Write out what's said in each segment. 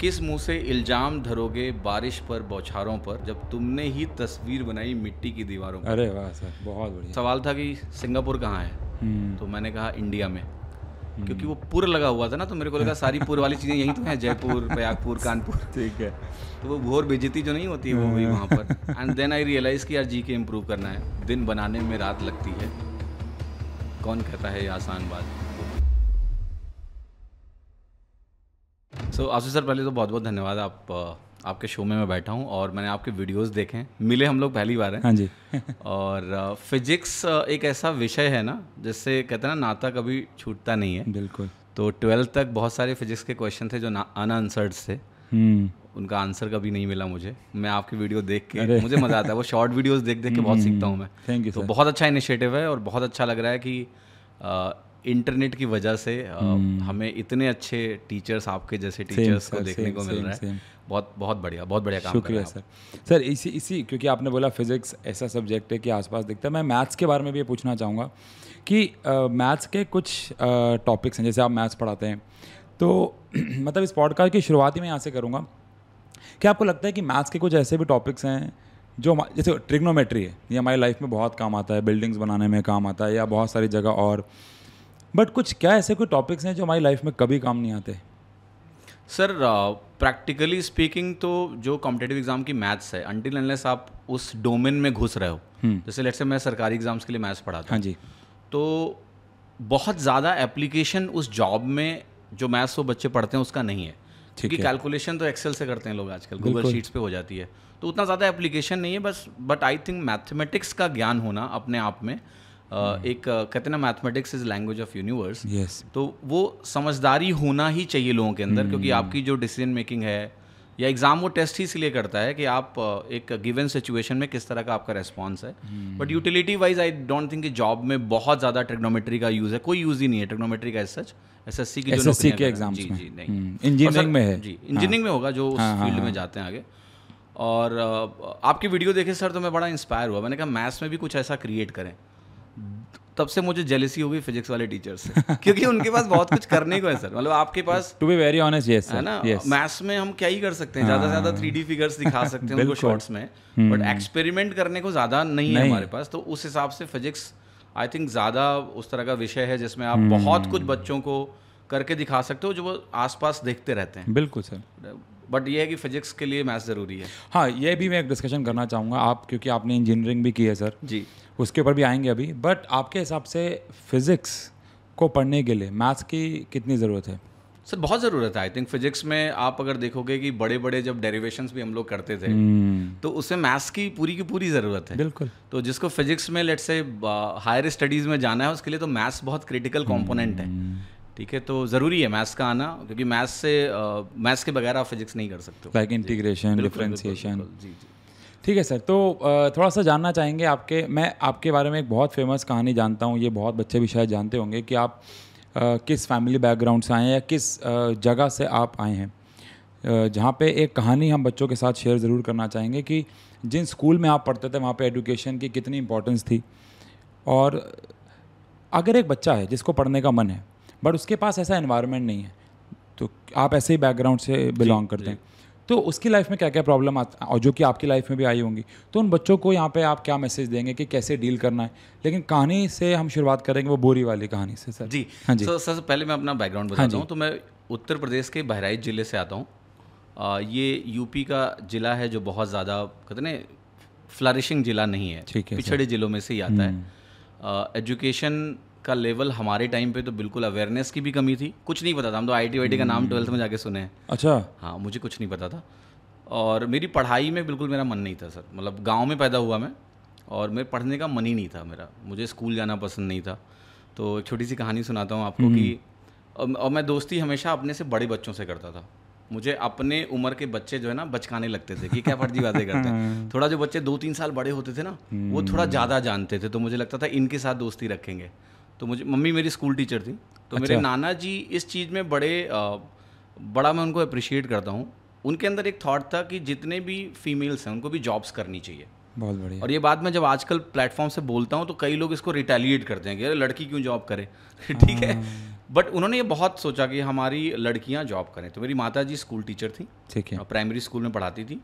किस मुंह से इल्जाम धरोगे बारिश पर बौछारों पर जब तुमने ही तस्वीर बनाई मिट्टी की दीवारों पर अरे वाह सर बहुत बढ़िया सवाल था कि सिंगापुर कहाँ है हम्म। तो मैंने कहा इंडिया में हम्म। क्योंकि वो पुर लगा हुआ था ना तो मेरे को लगा सारी पुर वाली चीज़ें यहीं तो हैं जयपुर प्रयागपुर कानपुर ठीक है तो वो घोर बेजती जो नहीं होती वो भी हाँ। वहाँ पर एंड देन आई रियलाइज़ कि यार जी के इम्प्रूव करना है दिन बनाने में रात लगती है कौन कहता है ये आसान बात सो so, आशु सर पहले तो बहुत बहुत धन्यवाद आप आपके शो में मैं बैठा हूँ और मैंने आपके वीडियोस देखे हैं मिले हम लोग पहली बार हैं हाँ जी और फिजिक्स एक ऐसा विषय है ना जिससे कहते हैं ना नाता कभी छूटता नहीं है बिल्कुल तो ट्वेल्थ तक बहुत सारे फिजिक्स के क्वेश्चन थे जो अनआंसर्ड थे हम्म। उनका आंसर कभी नहीं मिला मुझे मैं आपकी वीडियो देख के मुझे मज़ा आता है वो शॉर्ट वीडियोस देख देख के बहुत हम्म। सीखता हूँ मैं थैंक यू तो बहुत अच्छा इनिशिएटिव है और बहुत अच्छा लग रहा है कि इंटरनेट की वजह से हम्म। हमें इतने अच्छे टीचर्स आपके जैसे टीचर्स को देखने को मिल रहे हैं बहुत बहुत बढ़िया बहुत बढ़िया काम शुक्रिया सर सर इसी इसी क्योंकि आपने बोला फिजिक्स ऐसा सब्जेक्ट है कि आसपास दिखता है मैं मैथ्स के बारे में भी पूछना चाहूँगा कि मैथ्स के कुछ टॉपिक्स हैं जैसे आप मैथ्स पढ़ाते हैं तो मतलब इस पॉडकास्ट की शुरुआत ही मैं यहाँ से करूँगा क्या आपको लगता है कि मैथ्स के कुछ ऐसे भी टॉपिक्स हैं जो जैसे ट्रिग्नोमेट्री है ये हमारी लाइफ में बहुत काम आता है बिल्डिंग्स बनाने में काम आता है या बहुत सारी जगह और बट कुछ क्या ऐसे कोई टॉपिक्स हैं जो हमारी लाइफ में कभी काम नहीं आते सर प्रैक्टिकली स्पीकिंग तो जो कॉम्पिटेटिव एग्जाम की मैथ्स है अनटिल अनलेस आप उस डोमेन में घुस रहे हो हम्म। जैसे लेट्स से मैं सरकारी एग्जाम्स के लिए मैथ्स पढ़ाता हाँ जी तो बहुत ज़्यादा एप्लीकेशन उस जॉब में जो मैथ्स वो बच्चे पढ़ते हैं उसका नहीं है क्योंकि कैलकुलेशन तो एक्सेल से करते हैं लोग आजकल गूगल शीट्स पे हो जाती है तो उतना ज़्यादा एप्लीकेशन नहीं है बस बट आई थिंक मैथमेटिक्स का ज्ञान होना अपने आप में एक कहते ना mathematics is language of universe तो वो समझदारी होना ही चाहिए लोगों के अंदर क्योंकि hmm. आपकी जो डिसीजन मेकिंग है या एग्ज़ाम वो टेस्ट ही इसलिए करता है कि आप एक गिवन सिचुएशन में किस तरह का आपका रेस्पॉन्स है but utility wise I don't think job में बहुत ज़्यादा ट्रिग्नोमेट्री का यूज़ है कोई यूज़ ही नहीं है ट्रिग्नोमेट्री का as such S S C की जो के एग्जाम जी जी नहीं इंजीनियरिंग hmm. में है जी इंजीनियरिंग हाँ. में होगा जो उस फील्ड हाँ, हाँ, में जाते हैं आगे और आपकी वीडियो देखे सर तो मैं बड़ा इंस्पायर हुआ मैंने कहा मैथ्स में भी कुछ ऐसा क्रिएट करें तब से मुझे जेलिसी हो गई फिजिक्स वाले टीचर से क्योंकि उनके पास बहुत कुछ करने को है सर मतलब आपके पास to be very honest yes है ना मैथ्स में हम क्या ही कर सकते हैं ज़्यादा से ज़्यादा थ्री फिगर्स दिखा सकते हैं उनको शॉर्ट्स में बट हम्म। एक्सपेरिमेंट करने को ज़्यादा नहीं है हमारे पास तो उस हिसाब से फिजिक्स आई थिंक ज़्यादा उस तरह का विषय है जिसमें आप हम्म। बहुत कुछ बच्चों को करके दिखा सकते हो जो वो आसपास देखते रहते हैं बिल्कुल सर बट ये है कि फिजिक्स के लिए मैथ्स ज़रूरी है हाँ ये भी मैं एक डिस्कशन करना चाहूँगा आप क्योंकि आपने इंजीनियरिंग भी की है सर जी उसके ऊपर भी आएंगे अभी बट आपके हिसाब से फिज़िक्स को पढ़ने के लिए मैथ्स की कितनी ज़रूरत है सर बहुत ज़रूरत है आई थिंक फिजिक्स में आप अगर देखोगे कि बड़े बड़े जब डेरिवेशन भी हम लोग करते थे hmm. तो उसमें मैथ्स की पूरी की पूरी ज़रूरत है बिल्कुल तो जिसको फिजिक्स में लेट से हायर स्टडीज़ में जाना है उसके लिए तो मैथ्स बहुत क्रिटिकल कॉम्पोनेंट hmm. है हम्म। ठीक है तो ज़रूरी है मैथ्स का आना क्योंकि मैथ्स से मैथ्स uh, के बगैर आप फिजिक्स नहीं कर सकते लाइक इंटीग्रेशन डिफ्रेंसिएशन जी जी ठीक है सर तो थोड़ा सा जानना चाहेंगे आपके मैं आपके बारे में एक बहुत फेमस कहानी जानता हूँ ये बहुत बच्चे भी शायद जानते होंगे कि आप किस फैमिली बैकग्राउंड से आए हैं या किस जगह से आप आए हैं जहाँ पे एक कहानी हम बच्चों के साथ शेयर ज़रूर करना चाहेंगे कि जिन स्कूल में आप पढ़ते थे वहाँ पे एडुकेशन की कितनी इम्पोर्टेंस थी और अगर एक बच्चा है जिसको पढ़ने का मन है बट उसके पास ऐसा इन्वायरमेंट नहीं है तो आप ऐसे ही बैकग्राउंड से बिलोंग करते हैं तो उसकी लाइफ में क्या क्या प्रॉब्लम और जो कि आपकी लाइफ में भी आई होंगी तो उन बच्चों को यहाँ पे आप क्या मैसेज देंगे कि कैसे डील करना है लेकिन कहानी से हम शुरुआत करेंगे वो बोरी वाली कहानी से सर जी हाँ जी सर सबसे पहले मैं अपना बैकग्राउंड बताता हाँ हूँ तो मैं उत्तर प्रदेश के बहराइच ज़िले से आता हूँ ये यूपी का ज़िला है जो बहुत ज़्यादा कहते ना फ्लरिशिंग ज़िला नहीं है ठीक है पिछड़े ज़िलों में से ही आता है एजुकेशन हम्म। का लेवल हमारे टाइम पे तो बिल्कुल अवेयरनेस की भी कमी थी कुछ नहीं पता था हम तो आई टी का नाम ट्वेल्थ hmm. में जाके सुने हैं अच्छा हाँ मुझे कुछ नहीं पता था और मेरी पढ़ाई में बिल्कुल मेरा मन नहीं था सर मतलब गाँव में पैदा हुआ मैं और मेरे पढ़ने का मन ही नहीं था मेरा मुझे स्कूल जाना पसंद नहीं था तो एक छोटी सी कहानी सुनाता हूँ आपको कि hmm. और मैं दोस्ती हमेशा अपने से बड़े बच्चों से करता था मुझे अपने उम्र के बच्चे जो है ना बचकाने लगते थे कि क्या फर्जी बातें करते हैं hmm. थोड़ा जो बच्चे दो तीन साल बड़े होते थे ना वो थोड़ा ज़्यादा जानते थे तो मुझे लगता था इनके साथ दोस्ती रखेंगे तो मुझे मम्मी मेरी स्कूल टीचर थी तो अच्छा। मेरे नाना जी इस चीज़ में बड़े बड़ा मैं उनको अप्रिशिएट करता हूँ उनके अंदर एक थॉट था कि जितने भी फीमेल्स हैं उनको भी जॉब्स करनी चाहिए बहुत बढ़िया और ये बात मैं जब आजकल प्लेटफॉर्म से बोलता हूँ तो कई लोग इसको रिटेलिएट करते हैं कि अरे लड़की क्यों जॉब करे ठीक है बट हाँ। उन्होंने ये बहुत सोचा कि हमारी लड़कियाँ जॉब करें तो मेरी माता जी स्कूल टीचर थी ठीक है प्राइमरी स्कूल में पढ़ाती थी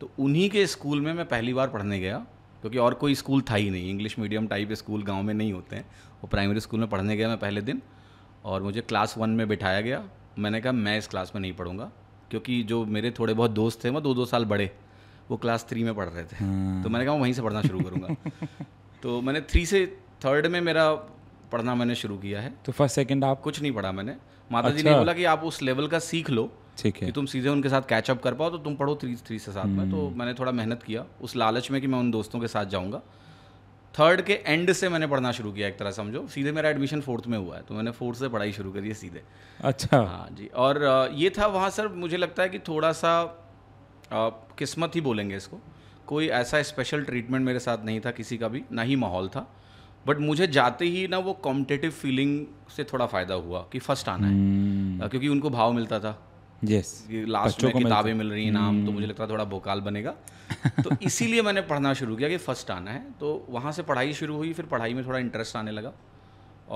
तो उन्हीं के स्कूल में मैं पहली बार पढ़ने गया क्योंकि और कोई स्कूल था ही नहीं इंग्लिश मीडियम टाइप स्कूल गाँव में नहीं होते हैं वो प्राइमरी स्कूल में पढ़ने गया मैं पहले दिन और मुझे क्लास वन में बिठाया गया मैंने कहा मैं इस क्लास में नहीं पढ़ूंगा क्योंकि जो मेरे थोड़े बहुत दोस्त थे वो दो दो साल बड़े वो क्लास थ्री में पढ़ रहे थे हाँ। तो मैंने कहा मैं वहीं से पढ़ना शुरू करूँगा तो मैंने थ्री से थर्ड में मेरा पढ़ना मैंने शुरू किया है तो फर्स्ट सेकेंड आप कुछ नहीं पढ़ा मैंने माता जी ने अच्छा। बोला कि आप उस लेवल का सीख लो ठीक है कि तुम सीधे उनके साथ कैचअप कर पाओ तो तुम पढ़ो थ्री थ्री से साथ में तो हम्म। मैंने थोड़ा मेहनत किया उस लालच में कि मैं उन दोस्तों के साथ जाऊँगा थर्ड के एंड से मैंने पढ़ना शुरू किया एक तरह समझो सीधे मेरा एडमिशन फोर्थ में हुआ है तो मैंने फोर्थ से पढ़ाई शुरू करी है सीधे अच्छा हाँ जी और ये था वहाँ सर मुझे लगता है कि थोड़ा सा किस्मत ही बोलेंगे इसको कोई ऐसा स्पेशल ट्रीटमेंट मेरे साथ नहीं था किसी का भी ना ही माहौल था बट मुझे जाते ही ना वो कॉम्पिटेटिव फीलिंग से थोड़ा फ़ायदा हुआ कि फर्स्ट आना है हम्म। क्योंकि उनको भाव मिलता था yes. लास्ट में किताबें मिल रही हैं नाम तो मुझे हम्म। लगता है थोड़ा भोकाल बनेगा तो इसीलिए मैंने पढ़ना शुरू किया कि फ़र्स्ट आना है तो वहाँ से पढ़ाई शुरू हुई फिर पढ़ाई में थोड़ा इंटरेस्ट आने लगा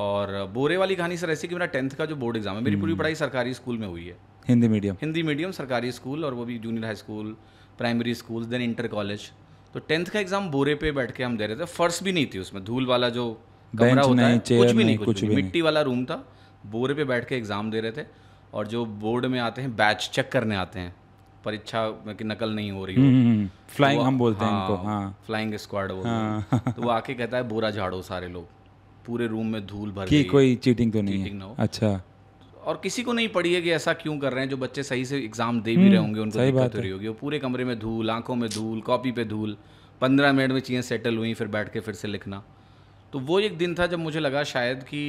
और बोरे वाली कहानी सर ऐसी कि मेरा टेंथ का जो बोर्ड एग्जाम है मेरी पूरी हम्म। पढ़ाई सरकारी स्कूल में हुई है हिंदी मीडियम हिंदी मीडियम सरकारी स्कूल और वो भी junior high school primary school then inter college तो टेंथ का एग्जाम बोरे पे बैठ के हम दे रहे थे फर्श भी नहीं थी उसमें धूल वाला जो कमरा होता है कुछ भी नहीं कुछ भी मिट्टी वाला रूम था बोरे पे बैठ के एग्जाम दे रहे थे और जो बोर्ड में आते हैं बैच चेक करने आते हैं परीक्षा में की नकल नहीं हो रही हो हम्म, हम्म, तो फ्लाइंग तो हम बोलते हैं इनको हाँ, हाँ। फ्लाइंग स्क्वाड बोलते हाँ। तो वो आके कहता है बोरा झाड़ो सारे लोग पूरे रूम में धूल भर की कोई चीटिंग तो नहीं चीटिंग है अच्छा और किसी को नहीं पड़ी है कि ऐसा क्यों कर रहे हैं जो बच्चे सही से एग्जाम दे भी हम्म, रहे होंगे उनको दिक्कत हो रही होगी वो पूरे कमरे में धूल आंखों में धूल कॉपी पे धूल पंद्रह मिनट में चीज़ें सेटल हुई फिर बैठ के फिर से लिखना तो वो एक दिन था जब मुझे लगा शायद कि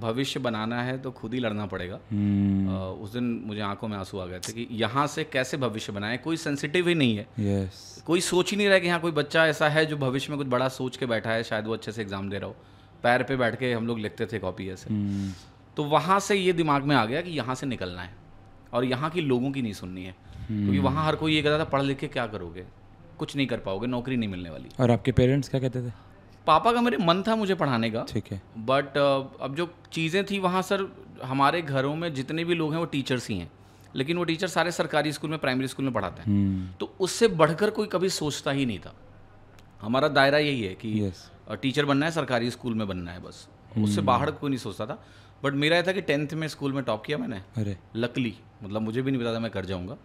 भविष्य बनाना है तो खुद ही लड़ना पड़ेगा हम्म। उस दिन मुझे आंखों में आंसू आ गए थे कि यहाँ से कैसे भविष्य बनाए कोई सेंसिटिव ही नहीं है yes. कोई सोच ही नहीं रहा कि यहाँ कोई बच्चा ऐसा है जो भविष्य में कुछ बड़ा सोच के बैठा है शायद वो अच्छे से एग्ज़ाम दे रहा हो पैर पे बैठ के हम लोग लिखते थे कॉपी ऐसे हम्म। तो वहाँ से ये दिमाग में आ गया कि यहाँ से निकलना है और यहाँ की लोगों की नहीं सुननी है हम्म। क्योंकि वहाँ हर कोई ये कहता था पढ़ लिख के क्या करोगे कुछ नहीं कर पाओगे नौकरी नहीं मिलने वाली और आपके पेरेंट्स क्या कहते थे पापा का मेरे मन था मुझे पढ़ाने का ठीक है बट uh, अब जो चीज़ें थी वहाँ सर हमारे घरों में जितने भी लोग हैं वो टीचर्स ही हैं लेकिन वो टीचर सारे सरकारी स्कूल में प्राइमरी स्कूल में पढ़ाते हैं हम्म। तो उससे बढ़कर कोई कभी सोचता ही नहीं था हमारा दायरा यही है कि टीचर uh, बनना है सरकारी स्कूल में बनना है बस उससे हम्म। बाहर कोई नहीं सोचता था बट मेरा यह था कि टेंथ में स्कूल में टॉप किया मैंने अरे लकली मतलब मुझे भी नहीं पता था मैं कर जाऊँगा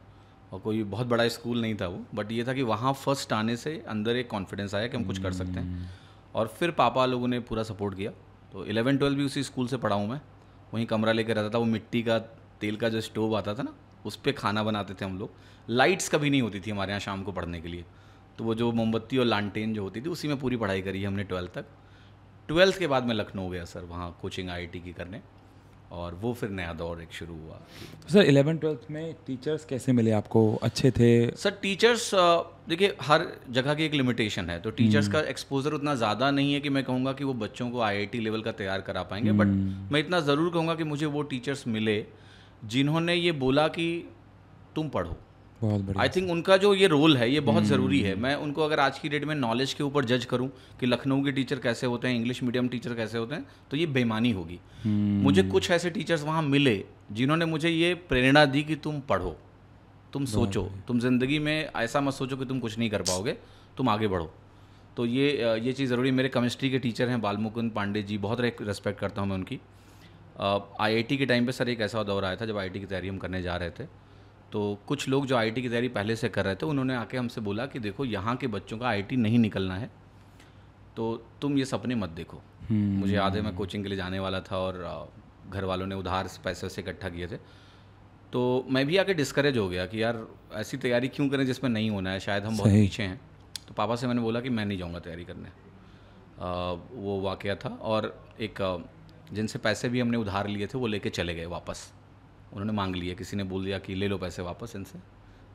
और कोई बहुत बड़ा स्कूल नहीं था वो बट ये था कि वहाँ फर्स्ट आने से अंदर एक कॉन्फिडेंस आया कि हम कुछ कर सकते हैं हम्म। और फिर पापा लोगों ने पूरा सपोर्ट किया तो इलेवन ट्वेल्व भी उसी स्कूल से पढ़ा हूँ मैं वहीं कमरा लेकर रहता था वो मिट्टी का तेल का जो स्टोव आता था ना उस पर खाना बनाते थे हम लोग लाइट्स कभी नहीं होती थी हमारे यहाँ शाम को पढ़ने के लिए तो वो जो मोमबत्ती और लालटेन जो होती थी उसी में पूरी पढ़ाई करी हमने ट्वेल्थ तक ट्वेल्थ के बाद मैं लखनऊ गया सर वहाँ कोचिंग आई की करने और वो फिर नया दौर एक शुरू हुआ सर इलेवन ट्वेल्थ में टीचर्स कैसे मिले आपको अच्छे थे सर टीचर्स देखिए हर जगह की एक लिमिटेशन है तो टीचर्स हम्म। का एक्सपोजर उतना ज़्यादा नहीं है कि मैं कहूँगा कि वो बच्चों को आईआईटी लेवल का तैयार करा पाएंगे बट हम्म। मैं इतना ज़रूर कहूँगा कि मुझे वो टीचर्स मिले जिन्होंने ये बोला कि तुम पढ़ो बहुत बढ़िया आई थिंक उनका जो ये रोल है ये बहुत हम्म। ज़रूरी है मैं उनको अगर आज की डेट में नॉलेज के ऊपर जज करूं कि लखनऊ के टीचर कैसे होते हैं इंग्लिश मीडियम टीचर कैसे होते हैं तो ये बेमानी होगी हम्म। मुझे कुछ ऐसे टीचर्स वहाँ मिले जिन्होंने मुझे ये प्रेरणा दी कि तुम पढ़ो तुम सोचो तुम ज़िंदगी में ऐसा मत सोचो कि तुम कुछ नहीं कर पाओगे तुम आगे बढ़ो तो ये ये चीज़ ज़रूरी मेरे केमिस्ट्री के टीचर हैं बालमुकुंद पांडे जी बहुत रेस्पेक्ट करता हूँ मैं उनकी आईआईटी के टाइम पे सर एक ऐसा दौर आया था जब आईआईटी की तैयारी हम करने जा रहे थे तो कुछ लोग जो आईटी की तैयारी पहले से कर रहे थे उन्होंने आके हमसे बोला कि देखो यहाँ के बच्चों का आईटी नहीं निकलना है तो तुम ये सपने मत देखो हम्म। मुझे याद है मैं कोचिंग के लिए जाने वाला था और घर वालों ने उधार पैसे से इकट्ठा किए थे तो मैं भी आके डिस्करेज हो गया कि यार ऐसी तैयारी क्यों करें जिसमें नहीं होना है शायद हम बहुत पीछे हैं तो पापा से मैंने बोला कि मैं नहीं जाऊँगा तैयारी करने आ, वो वाक़ था और एक जिनसे पैसे भी हमने उधार लिए थे वो लेके चले गए वापस उन्होंने मांग लिया किसी ने बोल दिया कि ले लो पैसे वापस इनसे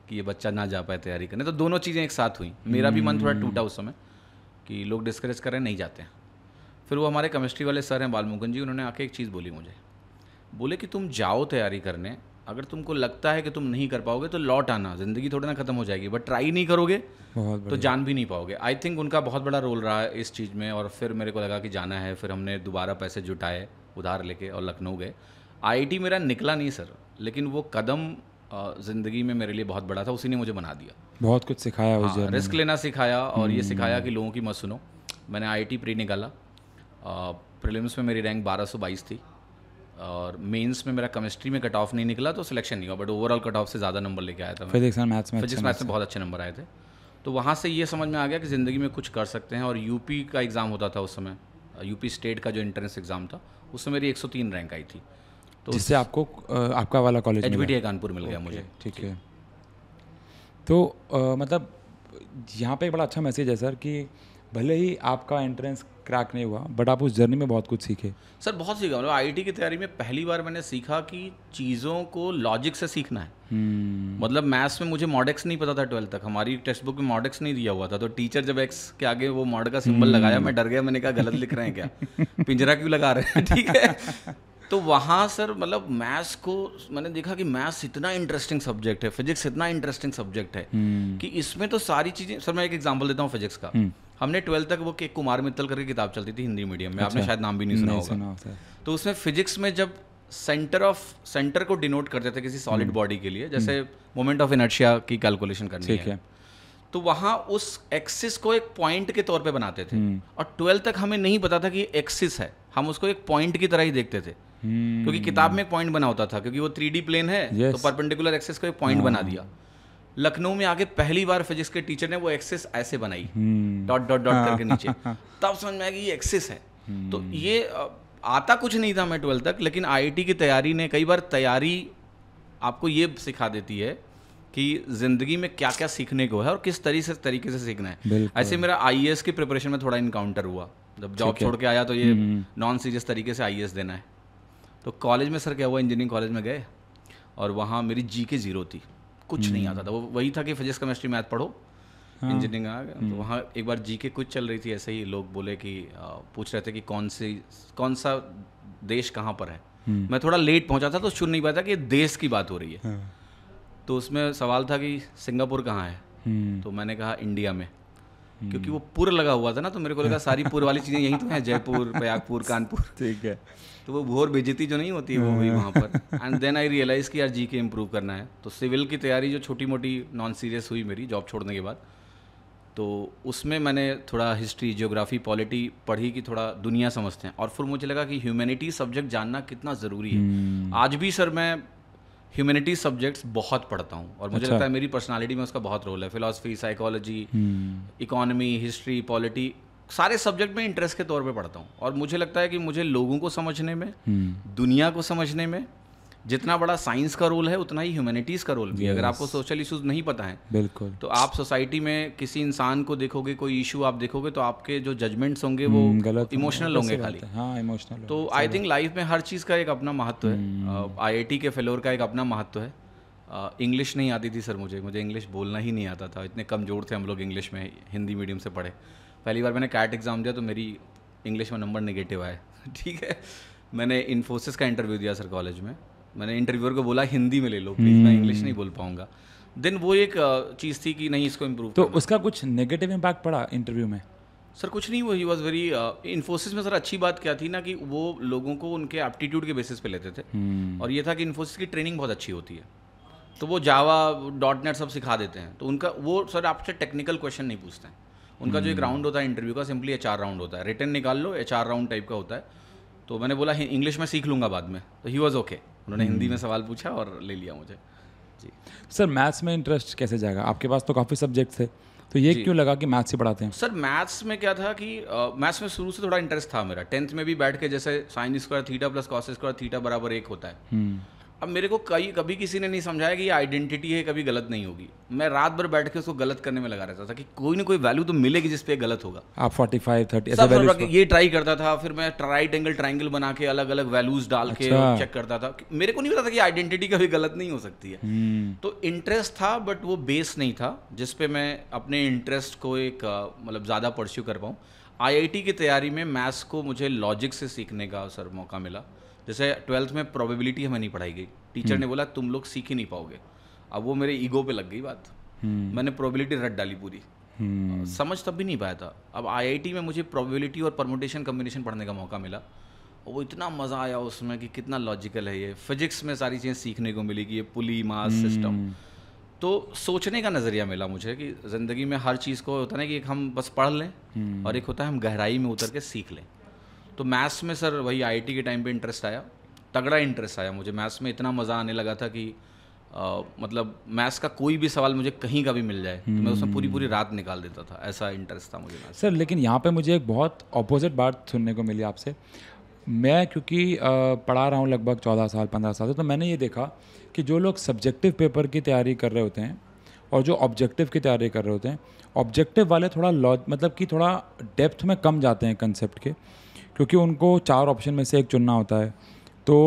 कि ये बच्चा ना जा पाए तैयारी करने तो दोनों चीज़ें एक साथ हुई मेरा भी मन थोड़ा टूटा उस समय कि लोग डिस्करेज कर रहे नहीं जाते हैं फिर वो हमारे केमिस्ट्री वाले सर हैं बालमुगन जी उन्होंने आके एक चीज़ बोली मुझे बोले कि तुम जाओ तैयारी करने अगर तुमको लगता है कि तुम नहीं कर पाओगे तो लौट आना ज़िंदगी थोड़ी ना ख़त्म हो जाएगी बट ट्राई नहीं करोगे तो जान भी नहीं पाओगे आई थिंक उनका बहुत बड़ा रोल रहा है इस चीज़ में और फिर मेरे को लगा कि जाना है फिर हमने दोबारा पैसे जुटाए उधार लेके और लखनऊ गए आई मेरा निकला नहीं सर लेकिन वो कदम ज़िंदगी में मेरे लिए बहुत बड़ा था उसी ने मुझे बना दिया बहुत कुछ सिखाया उस हाँ, रिस्क लेना सिखाया और ये सिखाया हम्म। कि लोगों की मत सुनो मैंने आईआईटी प्री निकाला प्रीलिम्स में मेरी रैंक 1222 थी और मेंस में मेरा केमिस्ट्री में कट ऑफ नहीं निकला तो सिलेक्शन नहीं हुआ बट ओवरऑल कट ऑफ से ज़्यादा नंबर लेके आया था फिजिक्स और मैथ्स में फिजिक्स मैथ्स में बहुत अच्छे नंबर आए थे तो वहाँ से ये समझ में आ गया कि ज़िंदगी में कुछ कर सकते हैं और यूपी का एग्ज़ाम होता था उस समय यूपी स्टेट का जो एंट्रेंस एग्ज़ाम था उसमें मेरी एक रैंक आई थी तो उससे आपको आपका वाला कॉलेज एच कानपुर मिल गया मुझे ठीक है तो मतलब यहाँ पे एक बड़ा अच्छा मैसेज है सर कि भले ही आपका एंट्रेंस क्रैक नहीं हुआ बट आप उस जर्नी में बहुत कुछ सीखे सर बहुत सीखा मतलब आईटी की तैयारी में पहली बार मैंने सीखा कि चीज़ों को लॉजिक से सीखना है hmm. मतलब मैथ्स में मुझे मॉडेक्स नहीं पता था ट्वेल्थ तक हमारी टेक्स्ट बुक में मॉडेक्स नहीं दिया हुआ था तो टीचर जब एक्स के आगे वो मॉड का सिंबल hmm. लगाया हम्म। मैं डर गया मैंने कहा गलत लिख रहे हैं क्या पिंजरा क्यों लगा रहे हैं ठीक है तो वहाँ सर मतलब मैथ्स को मैंने देखा कि मैथ्स इतना इंटरेस्टिंग सब्जेक्ट है फिजिक्स इतना इंटरेस्टिंग सब्जेक्ट है हम्म। कि इसमें तो सारी चीज़ें सर मैं एक एग्जांपल देता हूँ फिजिक्स का हम्म। हमने ट्वेल्थ तक वो के कुमार मित्तल करके किताब चलती थी हिंदी मीडियम में अच्छा, आपने शायद नाम भी नहीं सुना होगा तो उसमें फिजिक्स में जब सेंटर ऑफ सेंटर को डिनोट करते थे किसी सॉलिड बॉडी हम्म। के लिए जैसे मोमेंट ऑफ इनर्शिया की कैलकुलेशन करनी है, तो वहां उस एक्सिस को एक पॉइंट के तौर पे बनाते थे और ट्वेल्थ तक हमें नहीं पता था कि एक्सिस है हम उसको एक पॉइंट की तरह ही देखते थे क्योंकि हम्म। किताब में एक पॉइंट बना होता था क्योंकि वो थ्री प्लेन है तो परपेंडिकुलर एक्सेस को एक पॉइंट हाँ। बना दिया लखनऊ में आके पहली बार फिजिक्स के टीचर ने वो एक्सेस ऐसे बनाई डॉट डॉट डॉट करके हाँ। नीचे तब समझ में आया कि ये एक्सेस है तो हम्म। ये आता कुछ नहीं था मैं ट्वेल्थ तक लेकिन आईआईटी की तैयारी ने कई बार तैयारी आपको ये सिखा देती है कि जिंदगी में क्या क्या सीखने को है और किस तरीके से तरीके से सीखना है ऐसे मेरा आई की प्रिपरेशन में थोड़ा इनकाउंटर हुआ जब जॉब छोड़ के आया तो ये नॉन हम्म। सीरियस तरीके से आई देना है तो कॉलेज में सर क्या हुआ इंजीनियरिंग कॉलेज में गए और वहाँ मेरी जी के ज़ीरो थी कुछ नहीं हम्म। आता था वो वही था कि फिजिक्स केमिस्ट्री मैथ पढ़ो इंजीनियरिंग हाँ। आ गया तो हम्म। वहाँ एक बार जी के कुछ चल रही थी ऐसे ही लोग बोले कि पूछ रहे थे कि कौन सी कौन सा देश कहाँ पर है हम्म। मैं थोड़ा लेट पहुँचा था तो सुन नहीं पाया था कि देश की बात हो रही है हाँ। तो उसमें सवाल था कि सिंगापुर कहाँ है तो मैंने कहा इंडिया में क्योंकि वो पुर लगा हुआ था ना तो मेरे को लगा सारी पुर वाली चीज़ें यहीं तो हैं जयपुर प्रयागपुर कानपुर ठीक है तो वो भोर बेजती जो नहीं होती वो भी वहाँ पर एंड देन आई रियलाइज़ कि यार जी के इम्प्रूव करना है तो सिविल की तैयारी जो छोटी मोटी नॉन सीरियस हुई मेरी जॉब छोड़ने के बाद तो उसमें मैंने थोड़ा हिस्ट्री जियोग्राफी पॉलिटी पढ़ी कि थोड़ा दुनिया समझते हैं और फिर मुझे लगा कि ह्यूमैनिटी सब्जेक्ट जानना कितना ज़रूरी है हम्म। आज भी सर मैं ह्यूमेनिटी सब्जेक्ट्स बहुत पढ़ता हूँ और मुझे अच्छा। लगता है मेरी पर्सनालिटी में उसका बहुत रोल है philosophy psychology economy history polity सारे सब्जेक्ट में इंटरेस्ट के तौर पे पढ़ता हूँ और मुझे लगता है कि मुझे लोगों को समझने में हम्म। दुनिया को समझने में जितना बड़ा साइंस का रोल है उतना ही ह्यूमैनिटीज़ का रोल भी yes. अगर आपको सोशल इश्यूज नहीं पता है बिल्कुल तो आप सोसाइटी में किसी इंसान को देखोगे कोई इशू आप देखोगे तो आपके जो जजमेंट्स होंगे वो हम्म, गलत इमोशनल होंगे खाली इमोशनल हाँ, तो आई थिंक लाइफ में हर चीज़ का एक अपना महत्व है आई हम्म। के फेलोर का एक अपना महत्व है इंग्लिश नहीं आती थी सर मुझे मुझे इंग्लिश बोलना ही नहीं आता था इतने कमज़ोर थे हम लोग इंग्लिश में हिंदी मीडियम से पढ़े पहली बार मैंने कैट एग्ज़ाम दिया तो मेरी इंग्लिश में नंबर नेगेटिव आए ठीक है मैंने इन्फोसिस का इंटरव्यू दिया सर कॉलेज में मैंने इंटरव्यूअर को बोला हिंदी में ले लो प्लीज़ मैं इंग्लिश हम्म। नहीं बोल पाऊंगा देन वो एक चीज़ थी कि नहीं इसको इम्प्रूव तो उसका कुछ नेगेटिव इम्पैक्ट पड़ा इंटरव्यू में सर कुछ नहीं वो ही वॉज वेरी इन्फोसिस में सर अच्छी बात क्या थी ना कि वो लोगों को उनके एप्टीट्यूड के बेसिस पे लेते थे हम्म। और ये था कि इन्फोसिस की ट्रेनिंग बहुत अच्छी होती है तो वो जावा डॉट नेट सब सिखा देते हैं तो उनका वो सर आपसे टेक्निकल क्वेश्चन नहीं पूछते हैं उनका जो एक राउंड हम्म। होता है इंटरव्यू का सिंपली एच राउंड होता है रिटर्न निकाल लो एच राउंड टाइप का होता है तो मैंने बोला इंग्लिश में सीख लूँगा बाद में तो ही वॉज़ ओके उन्होंने हिंदी में हम्म। सवाल पूछा और ले लिया मुझे जी सर मैथ्स में इंटरेस्ट कैसे जाएगा आपके पास तो काफ़ी सब्जेक्ट थे तो ये क्यों लगा कि मैथ्स ही पढ़ाते हैं सर मैथ्स में क्या था कि मैथ्स में शुरू से थोड़ा इंटरेस्ट था मेरा टेंथ में भी बैठ के जैसे sine square theta plus cos square theta बराबर एक होता है हम्म। अब मेरे को कई कभी किसी ने नहीं समझाया कि ये आइडेंटिटी है कभी गलत नहीं होगी मैं रात भर बैठ के उसको गलत करने में लगा रहता था कि कोई ना कोई वैल्यू तो मिलेगी जिसपे गलत होगा आप फोर्टी फाइव ये ट्राई करता था फिर मैं राइट एंगल ट्राइंगल बना के अलग अलग वैल्यूज डाल अच्छा। के चेक करता था मेरे को नहीं पता था कि आइडेंटिटी कभी गलत नहीं हो सकती है हम्म। तो इंटरेस्ट था बट वो बेस नहीं था जिसपे मैं अपने इंटरेस्ट को एक मतलब ज़्यादा परस्यू कर पाऊँ आई की तैयारी में मैथ्स को मुझे लॉजिक से सीखने का सर मौका मिला जैसे ट्वेल्थ में प्रोबेबिलिटी हमें नहीं पढ़ाई गई टीचर ने हम्म। बोला तुम लोग सीख ही नहीं पाओगे अब वो मेरे ईगो पे लग गई बात हम्म। मैंने प्रोबेबिलिटी रट डाली पूरी हम्म। समझ तब भी नहीं पाया था अब आईआईटी में मुझे प्रोबेबिलिटी और परमोटेशन कम्बिनेशन पढ़ने का मौका मिला वो इतना मज़ा आया उसमें कि कितना लॉजिकल है ये फिजिक्स में सारी चीज़ें सीखने को मिली कि ये पुली मास सिस्टम तो सोचने का नज़रिया मिला मुझे कि ज़िंदगी में हर चीज़ को होता है कि एक हम बस पढ़ लें और एक होता है हम गहराई में उतर के सीख लें तो मैथ्स में सर वही आईटी के टाइम पे इंटरेस्ट आया तगड़ा इंटरेस्ट आया मुझे मैथ्स में इतना मज़ा आने लगा था कि आ, मतलब मैथ्स का कोई भी सवाल मुझे कहीं का भी मिल जाए तो मैं उसमें पूरी पूरी रात निकाल देता था ऐसा इंटरेस्ट था मुझे सर लेकिन यहाँ पे मुझे एक बहुत अपोजिट बात सुनने को मिली आपसे मैं क्योंकि पढ़ा रहा हूँ लगभग चौदह साल पंद्रह साल से तो मैंने ये देखा कि जो लोग सब्जेक्टिव पेपर की तैयारी कर रहे होते हैं और जो ऑब्जेक्टिव की तैयारी कर रहे होते हैं ऑब्जेक्टिव वाले थोड़ा लॉज मतलब कि थोड़ा डेप्थ में कम जाते हैं कंसेप्ट के क्योंकि उनको चार ऑप्शन में से एक चुनना होता है तो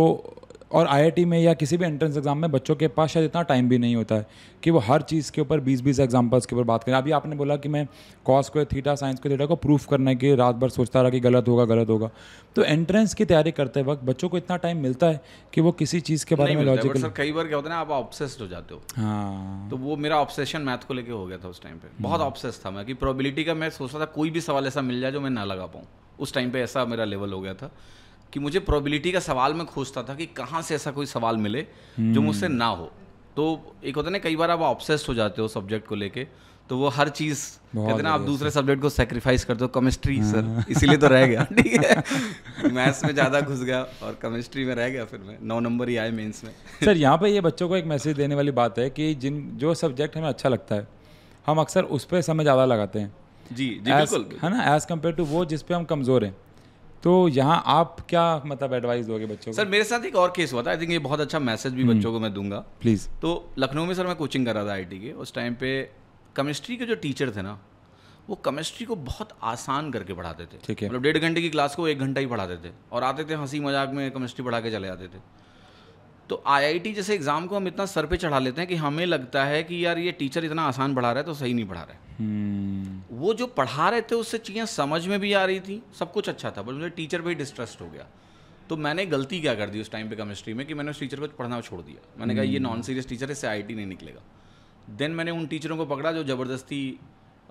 और आईआईटी में या किसी भी एंट्रेंस एग्जाम में बच्चों के पास शायद इतना टाइम भी नहीं होता है कि वो हर चीज़ के ऊपर बीस बीस एग्जाम्पल्स के ऊपर बात करें अभी आपने बोला कि मैं कॉस को थीटा साइंस को थीटा को प्रूफ करने की रात भर सोचता रहा कि गलत होगा गलत होगा तो एंट्रेंस की तैयारी करते वक्त बच्चों को इतना टाइम मिलता है कि वो किसी चीज़ के बारे में लॉजिक सर कई बार क्या होता है ना आप ऑब्सेस्ड हो जाते हो हाँ तो वो मेरा ऑब्सेशन मैथ को लेकर हो गया था उस टाइम पर बहुत ऑब्सेस हाँ। था मैं कि प्रोबिलिटी का मैं सोचता था कोई भी सवाल ऐसा मिल जाए जो मैं ना लगा पाऊँ उस टाइम पे ऐसा मेरा लेवल हो गया था कि मुझे प्रोबेबिलिटी का सवाल में खोजता था कि कहाँ से ऐसा कोई सवाल मिले जो हम्म। मुझसे ना हो तो एक होता है ना कई बार आप ऑब्सेस्ड हो जाते हो सब्जेक्ट को लेके तो वो हर चीज कहते ना आप दूसरे सब्जेक्ट को सेक्रीफाइस करते हो केमिस्ट्री सर हाँ। इसीलिए तो रह गया ठीक है मैथ्स में ज़्यादा घुस गया और केमिस्ट्री में रह गया फिर मैं नौ नंबर ही आए मेंस में सर यहाँ पे ये बच्चों को एक मैसेज देने वाली बात है कि जिन जो सब्जेक्ट हमें अच्छा लगता है हम अक्सर उस पर समय ज़्यादा लगाते हैं जी जी as, बिल्कुल है ना एज कम्पेयर टू वो जिस पे हम कमज़ोर हैं तो यहाँ आप क्या मतलब एडवाइस दोगे बच्चों को सर मेरे साथ एक और केस हुआ था आई थिंक ये बहुत अच्छा मैसेज भी हम्म। बच्चों को मैं दूंगा प्लीज़ तो लखनऊ में सर मैं कोचिंग कर रहा था आई के उस टाइम पे केमिस्ट्री के जो टीचर थे ना वो केमिस्ट्री को बहुत आसान करके पढ़ाते थे ठीक है मतलब डेढ़ घंटे की क्लास को एक घंटा ही पढ़ाते थे और आते थे हंसी मजाक में केमिस्ट्री पढ़ा के चले जाते थे तो आईआईटी जैसे एग्ज़ाम को हम इतना सर पे चढ़ा लेते हैं कि हमें लगता है कि यार ये टीचर इतना आसान पढ़ा रहा है तो सही नहीं पढ़ा रहा है हम्म। वो जो पढ़ा रहे थे उससे चीज़ें समझ में भी आ रही थी सब कुछ अच्छा था बट मुझे टीचर पर ही डिस्ट्रस्ट हो गया तो मैंने गलती क्या कर दी उस टाइम पे केमिस्ट्री में कि मैंने उस टीचर को पढ़ना छोड़ दिया मैंने कहा ये नॉन सीरियस टीचर है इससे आई नहीं निकलेगा देन मैंने उन टीचरों को पकड़ा जो ज़बरदस्ती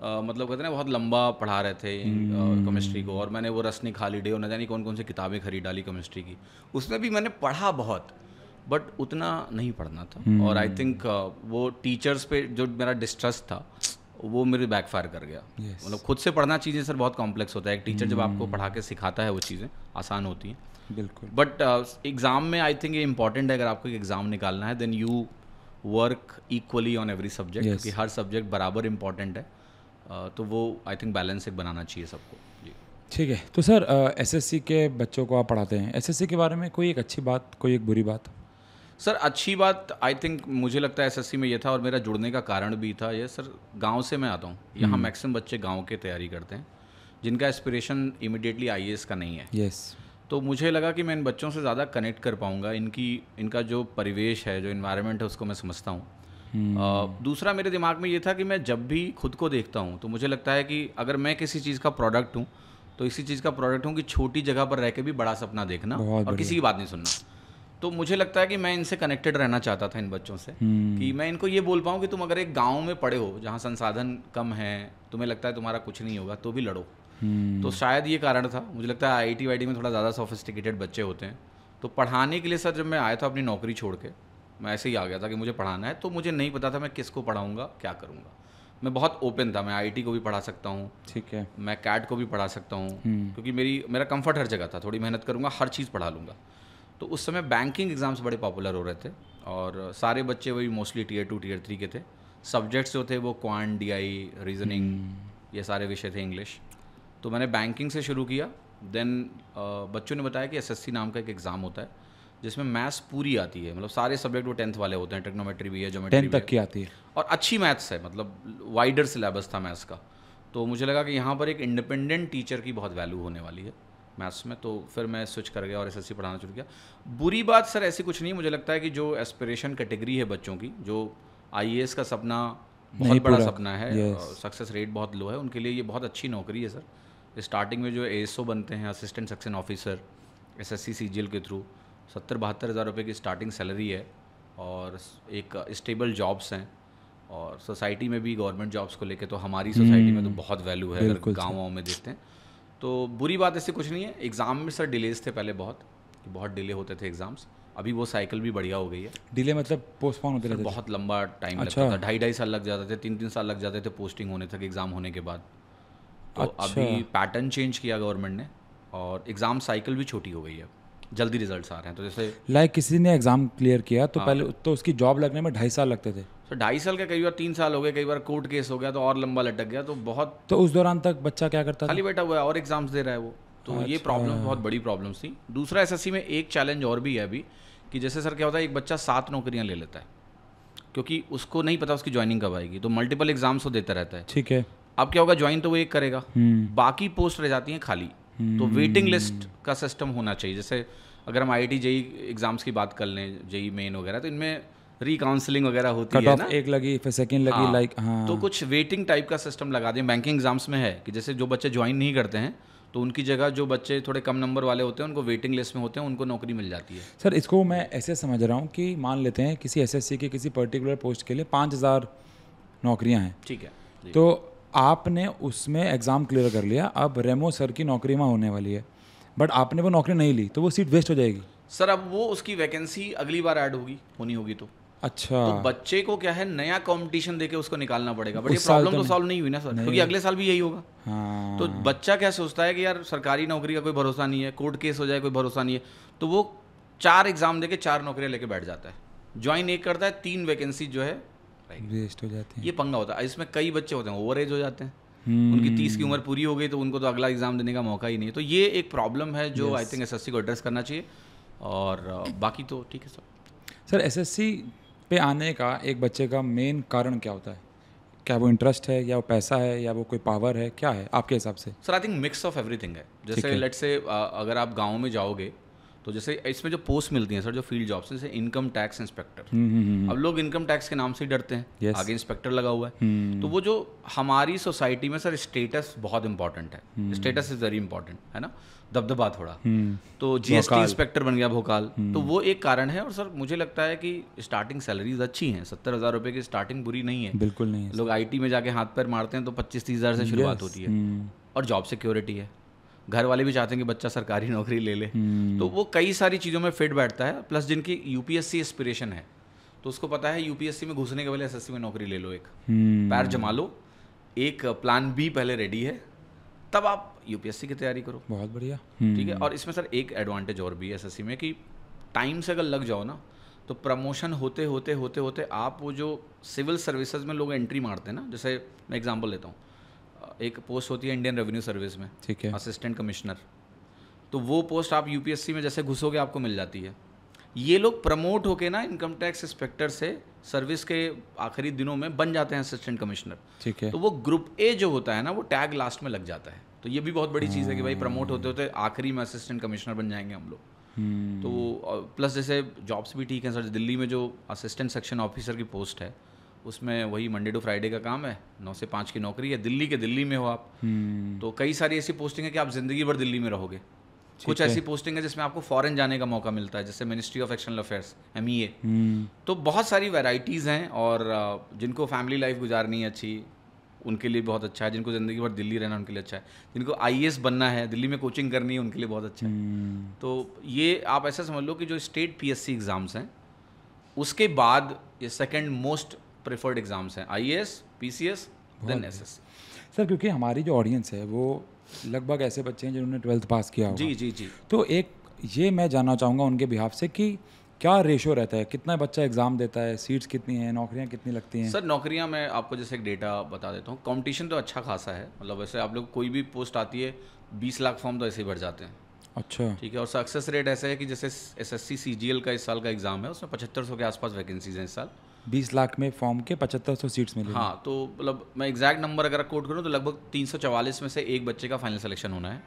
मतलब कहते हैं बहुत लंबा पढ़ा रहे थे केमिस्ट्री हम्म। को और मैंने वो रसनी खाली डे और न जानी कौन कौन सी किताबें खरीद डाली केमिस्ट्री की उसमें भी मैंने पढ़ा बहुत बट उतना नहीं पढ़ना था हम्म। और आई थिंक वो टीचर्स पे जो मेरा डिस्ट्रस्ट था वो मेरे बैकफायर कर गया yes. मतलब खुद से पढ़ना चीज़ें सर बहुत कॉम्प्लेक्स होता है एक टीचर जब आपको hmm. पढ़ा के सिखाता है वो चीज़ें आसान होती हैं बिल्कुल बट एग्ज़ाम uh, में आई थिंक ये इंपॉर्टेंट है अगर आपको एग्ज़ाम निकालना है then you work equally on every subject क्योंकि हर सब्जेक्ट बराबर इंपॉर्टेंट है uh, तो वो आई थिंक बैलेंस एक बनाना चाहिए सबको जी ठीक है तो सर एसएससी uh, के बच्चों को आप पढ़ाते हैं एसएससी के बारे में कोई एक अच्छी बात कोई एक बुरी बात सर अच्छी बात आई थिंक मुझे लगता है एसएससी में ये था और मेरा जुड़ने का कारण भी था ये सर गांव से मैं आता हूँ यहाँ हम्म। मैक्सिमम बच्चे गांव के तैयारी करते हैं जिनका एस्पिरेशन इमिडिएटली आई का नहीं है यस yes. तो मुझे लगा कि मैं इन बच्चों से ज़्यादा कनेक्ट कर पाऊँगा इनकी इनका जो परिवेश है जो इन्वायरमेंट है उसको मैं समझता हूँ Uh, दूसरा मेरे दिमाग में ये था कि मैं जब भी खुद को देखता हूँ तो मुझे लगता है कि अगर मैं किसी चीज़ का प्रोडक्ट हूँ तो इसी चीज़ का प्रोडक्ट हूँ कि छोटी जगह पर रह के भी बड़ा सपना देखना और किसी की बात नहीं सुनना तो मुझे लगता है कि मैं इनसे कनेक्टेड रहना चाहता था इन बच्चों से हम्म। कि मैं इनको ये बोल पाऊँ कि तुम अगर एक गाँव में पड़े हो जहाँ संसाधन कम है तुम्हें लगता है तुम्हारा कुछ नहीं होगा तो भी लड़ो हम्म। तो शायद ये कारण था मुझे लगता है आई आई टी में थोड़ा ज़्यादा सोफिस्टिकेटेड बच्चे होते हैं तो पढ़ाने के लिए सर जब मैं आया था अपनी नौकरी छोड़ के मैं ऐसे ही आ गया था कि मुझे पढ़ाना है तो मुझे नहीं पता था मैं किसको पढ़ाऊंगा क्या करूँगा मैं बहुत ओपन था मैं आईटी को भी पढ़ा सकता हूँ ठीक है मैं कैट को भी पढ़ा सकता हूँ हम्म। क्योंकि मेरी मेरा कंफर्ट हर जगह था थोड़ी मेहनत करूंगा हर चीज़ पढ़ा लूँगा तो उस समय बैंकिंग एग्ज़ाम्स बड़े पॉपुलर हो रहे थे और सारे बच्चे वही mostly tier two tier three के थे सब्जेक्ट्स जो थे वो क्वान डी आई रीजनिंग ये सारे विषय थे इंग्लिश तो मैंने बैंकिंग से शुरू किया देन बच्चों ने बताया कि एसएससी नाम का एक एग्ज़ाम होता है जिसमें मैथ्स पूरी आती है मतलब सारे सब्जेक्ट वो टेंथ वाले होते हैं टेक्नोमेट्री भी है जोमेट्री तक की आती है और अच्छी मैथ्स है मतलब वाइडर सिलेबस था मैथ्स का तो मुझे लगा कि यहाँ पर एक इंडिपेंडेंट टीचर की बहुत वैल्यू होने वाली है मैथ्स में तो फिर मैं स्विच कर गया और एस पढ़ाना शुरू किया बुरी बात सर ऐसी कुछ नहीं मुझे लगता है कि जो एस्पिरेशन कैटेगरी है बच्चों की जो आई का सपना बहुत बड़ा सपना है सक्सेस रेट बहुत लो है उनके लिए ये बहुत अच्छी नौकरी है सर स्टार्टिंग में जो ए बनते हैं assistant section officer S SSC C के थ्रू सत्तर बहत्तर हज़ार रुपये की स्टार्टिंग सैलरी है और एक स्टेबल जॉब्स हैं और सोसाइटी में भी गवर्नमेंट जॉब्स को लेके तो हमारी सोसाइटी में तो हम्म। बहुत वैल्यू है अगर गाँव वाँव में देखते हैं तो बुरी बात ऐसी कुछ नहीं है एग्ज़ाम में सर डिलेज थे पहले बहुत बहुत डिले होते थे एग्ज़ाम्स अभी वो साइकिल भी बढ़िया हो गई है डिले मतलब पोस्टपोन होते रहते बहुत लंबा टाइम अच्छा। लगता था ढाई ढाई साल लग जाते थे तीन तीन साल लग जाते थे पोस्टिंग होने तक एग्ज़ाम होने के बाद तो अच्छा। अभी पैटर्न चेंज किया गवर्नमेंट ने और एग्ज़ाम साइकिल भी छोटी हो गई है जल्दी रिजल्ट आ रहे हैं तो जैसे लाइक like किसी ने एग्ज़ाम क्लियर किया तो हाँ। पहले तो उसकी जॉब लगने में ढाई साल लगते थे तो ढाई साल का कई बार तीन साल हो गए कई बार कोर्ट केस हो गया तो और लंबा लटक गया तो बहुत तो उस दौरान तक बच्चा क्या करता खाली बैठा हुआ है और एग्जाम्स दे रहा है वो तो ये प्रॉब्लम अच्छा। बहुत बड़ी प्रॉब्लम थी दूसरा एस में एक चैलेंज और भी है अभी कि जैसे सर क्या होता है एक बच्चा सात नौकरियाँ ले लेता है क्योंकि उसको नहीं पता उसकी ज्वाइनिंग कब आएगी तो मल्टीपल एग्जाम्स वो देता रहता है ठीक है अब क्या होगा ज्वाइन तो वो एक करेगा हम्म। बाकी पोस्ट रह जाती हैं खाली तो वेटिंग हम्म। लिस्ट का सिस्टम होना चाहिए जैसे अगर हम आई आई टी एग्ज़ाम्स की बात कर लें जेई मेन e वगैरह तो इनमें रिकाउंसलिंग वगैरह होती है ना एक लगी फिर सेकंड लगी हाँ, लाइक हाँ। तो कुछ वेटिंग टाइप का सिस्टम लगा दें बैंकिंग एग्जाम्स में है कि जैसे जो बच्चे ज्वाइन नहीं करते हैं तो उनकी जगह जो बच्चे थोड़े कम नंबर वाले होते हैं उनको वेटिंग लिस्ट में होते हैं उनको नौकरी मिल जाती है सर इसको मैं ऐसे समझ रहा हूँ कि मान लेते हैं किसी एस के किसी पर्टिकुलर पोस्ट के लिए पाँच हज़ार नौकरियाँ हैं ठीक है तो आपने उसमें एग्ज़ाम क्लियर कर लिया अब रेमो सर की नौकरी वहाँ होने वाली है बट आपने वो नौकरी नहीं ली तो वो सीट वेस्ट हो जाएगी सर अब वो उसकी वैकेंसी अगली बार ऐड होगी होनी होगी तो अच्छा तो बच्चे को क्या है नया कंपटीशन देके उसको निकालना पड़ेगा बट ये प्रॉब्लम तो सॉल्व तो नहीं हुई ना सर क्योंकि अगले साल भी यही होगा हाँ। तो बच्चा क्या सोचता है कि यार सरकारी नौकरी का कोई भरोसा नहीं है कोर्ट केस हो जाए कोई भरोसा नहीं है तो वो चार एग्जाम देके चार नौकरियां लेके बैठ जाता है ज्वाइन एक करता है तीन वैकेंसी जो है वेस्ट हो जाती है ये पंगा होता है इसमें कई बच्चे होते हैं ओवर एज हो जाते हैं हम्म। उनकी तीस की उम्र पूरी हो गई तो उनको तो अगला एग्जाम देने का मौका ही नहीं है तो ये एक प्रॉब्लम है जो आई थिंक एस को एड्रेस करना चाहिए और बाकी तो ठीक है सर सर एस पे आने का एक बच्चे का मेन कारण क्या होता है क्या वो इंटरेस्ट है या वो पैसा है या वो कोई पावर है क्या है आपके हिसाब से sir I think mix of everything है जैसे लेट से अगर आप गाँव में जाओगे तो जैसे इसमें जो पोस्ट मिलती है सर जो फील्ड जॉब्स जैसे इनकम टैक्स इंस्पेक्टर अब लोग इनकम टैक्स के नाम से ही डरते हैं yes. आगे इंस्पेक्टर लगा हुआ है hmm. तो वो जो हमारी सोसाइटी में सर स्टेटस बहुत इंपॉर्टेंट है स्टेटस इज वेरी इंपॉर्टेंट है ना दबदबा थोड़ा हम्म। तो जीएसटी इंस्पेक्टर बन गया भोकाल हम्म। तो वो एक कारण है और सर मुझे लगता है कि स्टार्टिंग सैलरीज अच्छी हैं सत्तर हज़ार रुपए की स्टार्टिंग बुरी नहीं है बिल्कुल नहीं लोग आईटी में जाके हाथ पैर मारते हैं तो पच्चीस तीस हज़ार से शुरुआत होती है हम्म। और जॉब सिक्योरिटी है घर वाले भी चाहते हैं कि बच्चा सरकारी नौकरी ले ले तो वो कई सारी चीज़ों में फिट बैठता है प्लस जिनकी यूपीएससी एस्पिरेशन है तो उसको पता है यूपीएससी में घुसने के पहले एसएससी में नौकरी ले लो एक पैर जमा लो एक प्लान बी पहले रेडी है तब आप यूपीएससी की तैयारी करो बहुत बढ़िया ठीक है हम्म। और इसमें सर एक एडवांटेज और भी है एस में कि टाइम से अगर लग जाओ ना तो प्रमोशन होते होते होते होते आप वो जो सिविल सर्विसेज में लोग एंट्री मारते हैं ना जैसे मैं एग्जांपल लेता हूँ एक पोस्ट होती है इंडियन रेवेन्यू सर्विस में ठीक है असिस्टेंट कमिश्नर तो वो पोस्ट आप यूपीएससी में जैसे घुसोगे आपको मिल जाती है ये लोग प्रमोट होके ना इनकम टैक्स इंस्पेक्टर से सर्विस के आखिरी दिनों में बन जाते हैं असिस्टेंट कमिश्नर ठीक है तो वो ग्रुप ए जो होता है ना वो टैग लास्ट में लग जाता है तो ये भी बहुत बड़ी चीज़ है कि भाई प्रमोट होते होते आखिरी में असिस्टेंट कमिश्नर बन जाएंगे हम लोग हम्म। तो प्लस जैसे जॉब्स भी ठीक हैं सर दिल्ली में जो असिस्टेंट सेक्शन ऑफिसर की पोस्ट है उसमें वही मंडे टू फ्राइडे का काम है नौ से पाँच की नौकरी है दिल्ली के दिल्ली में हो आप हम्म। तो कई सारी ऐसी पोस्टिंग है कि आप ज़िंदगी भर दिल्ली में रहोगे कुछ ऐसी पोस्टिंग है जिसमें आपको फॉरेन जाने का मौका मिलता है जैसे ministry of external affairs M तो बहुत सारी वेराइटीज़ हैं और जिनको फैमिली लाइफ गुजारनी है अच्छी उनके लिए बहुत अच्छा है जिनको ज़िंदगी भर दिल्ली रहना उनके लिए अच्छा है जिनको आई बनना है दिल्ली में कोचिंग करनी है उनके लिए बहुत अच्छा है हम्म। तो ये आप ऐसा समझ लो कि जो स्टेट पी एग्ज़ाम्स हैं उसके बाद ये सेकेंड मोस्ट प्रेफर्ड एग्ज़ाम्स हैं I S P C S then S S sir क्योंकि हमारी जो ऑडियंस है वो लगभग ऐसे बच्चे हैं जिन्होंने ट्वेल्थ पास किया होगा जी जी जी तो एक ये मैं जानना चाहूँगा उनके बिहाफ से कि क्या रेशो रहता है कितना बच्चा एग्ज़ाम देता है सीट्स कितनी हैं नौकरियां कितनी लगती हैं सर नौकरियां मैं आपको जैसे एक डेटा बता देता हूँ कंपटीशन तो अच्छा खासा है मतलब वैसे आप लोग कोई भी पोस्ट आती है बीस लाख फॉर्म तो ऐसे ही भर जाते हैं अच्छा ठीक है और सक्सेस रेट ऐसा है कि जैसे S S C C G L का इस साल का एग्ज़ाम है उसमें पचहत्तर सौ के आसपास वैकेंसीज हैं इस साल बीस लाख में फॉर्म के पचहत्तर सौ सीट्स मिली हाँ तो मतलब मैं एग्जैक्ट नंबर अगर कोट करूँ तो लगभग तीन सौ चवालीस में से एक बच्चे का फाइनल सिलेक्शन होना है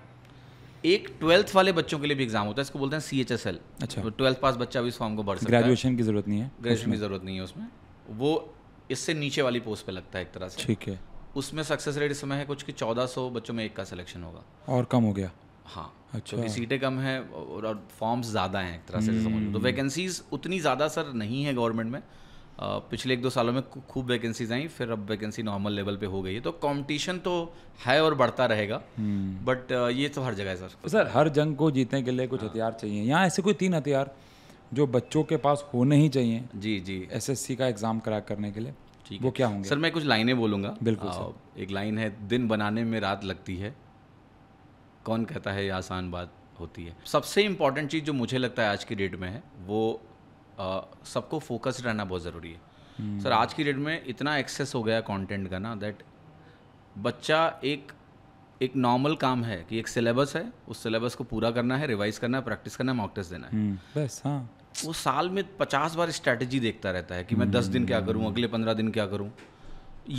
एक ट्वेल्थ वाले बच्चों के लिए भी एग्जाम होता है इसको बोलते हैं सी एच एस एल अच्छा तो ट्वेल्थ पास बच्चा भी इस फॉर्म को बढ़ सकता है ग्रेजुएशन की जरूरत नहीं है ग्रेजुएशन की जरूरत नहीं है उसमें वो इससे नीचे वाली पोस्ट पे लगता है एक तरह से ठीक है उसमें सक्सेस रेट इस समय है कुछ कि चौदह बच्चों में एक का सिलेक्शन होगा और कम हो गया हाँ अच्छा क्योंकि सीटें कम हैं और फॉर्म्स ज़्यादा हैं एक तरह से समझ तो वैकेंसीज हम्म। उतनी ज़्यादा सर नहीं है गवर्नमेंट में पिछले एक दो सालों में खूब वैकेंसीज आई फिर अब वैकेंसी नॉर्मल लेवल पे हो गई है तो कंपटीशन तो है और बढ़ता रहेगा बट हम्म। ये तो हर जगह है सर सर हर जंग को जीतने के लिए कुछ हाँ। हथियार चाहिए यहाँ ऐसे कोई तीन हथियार जो बच्चों के पास होने ही चाहिए जी जी एस का एग्ज़ाम क्रैक करने के लिए ठीक वो क्या होंगे सर मैं कुछ लाइनें बोलूँगा बिल्कुल आ, एक लाइन है दिन बनाने में रात लगती है कौन कहता है ये आसान बात होती है सबसे इम्पोर्टेंट चीज़ जो मुझे लगता है आज की डेट में है वो सबको फोकस्ड रहना बहुत ज़रूरी है सर हम्म। आज की डेट में इतना एक्सेस हो गया कंटेंट का ना दैट बच्चा एक एक नॉर्मल काम है कि एक सिलेबस है उस सिलेबस को पूरा करना है रिवाइज करना है प्रैक्टिस करना है मॉक टेस्ट देना है हम्म, बस हाँ वो साल में पचास बार स्ट्रैटेजी देखता रहता है कि मैं दस दिन हम्म। क्या करूँ अगले पंद्रह दिन क्या करूँ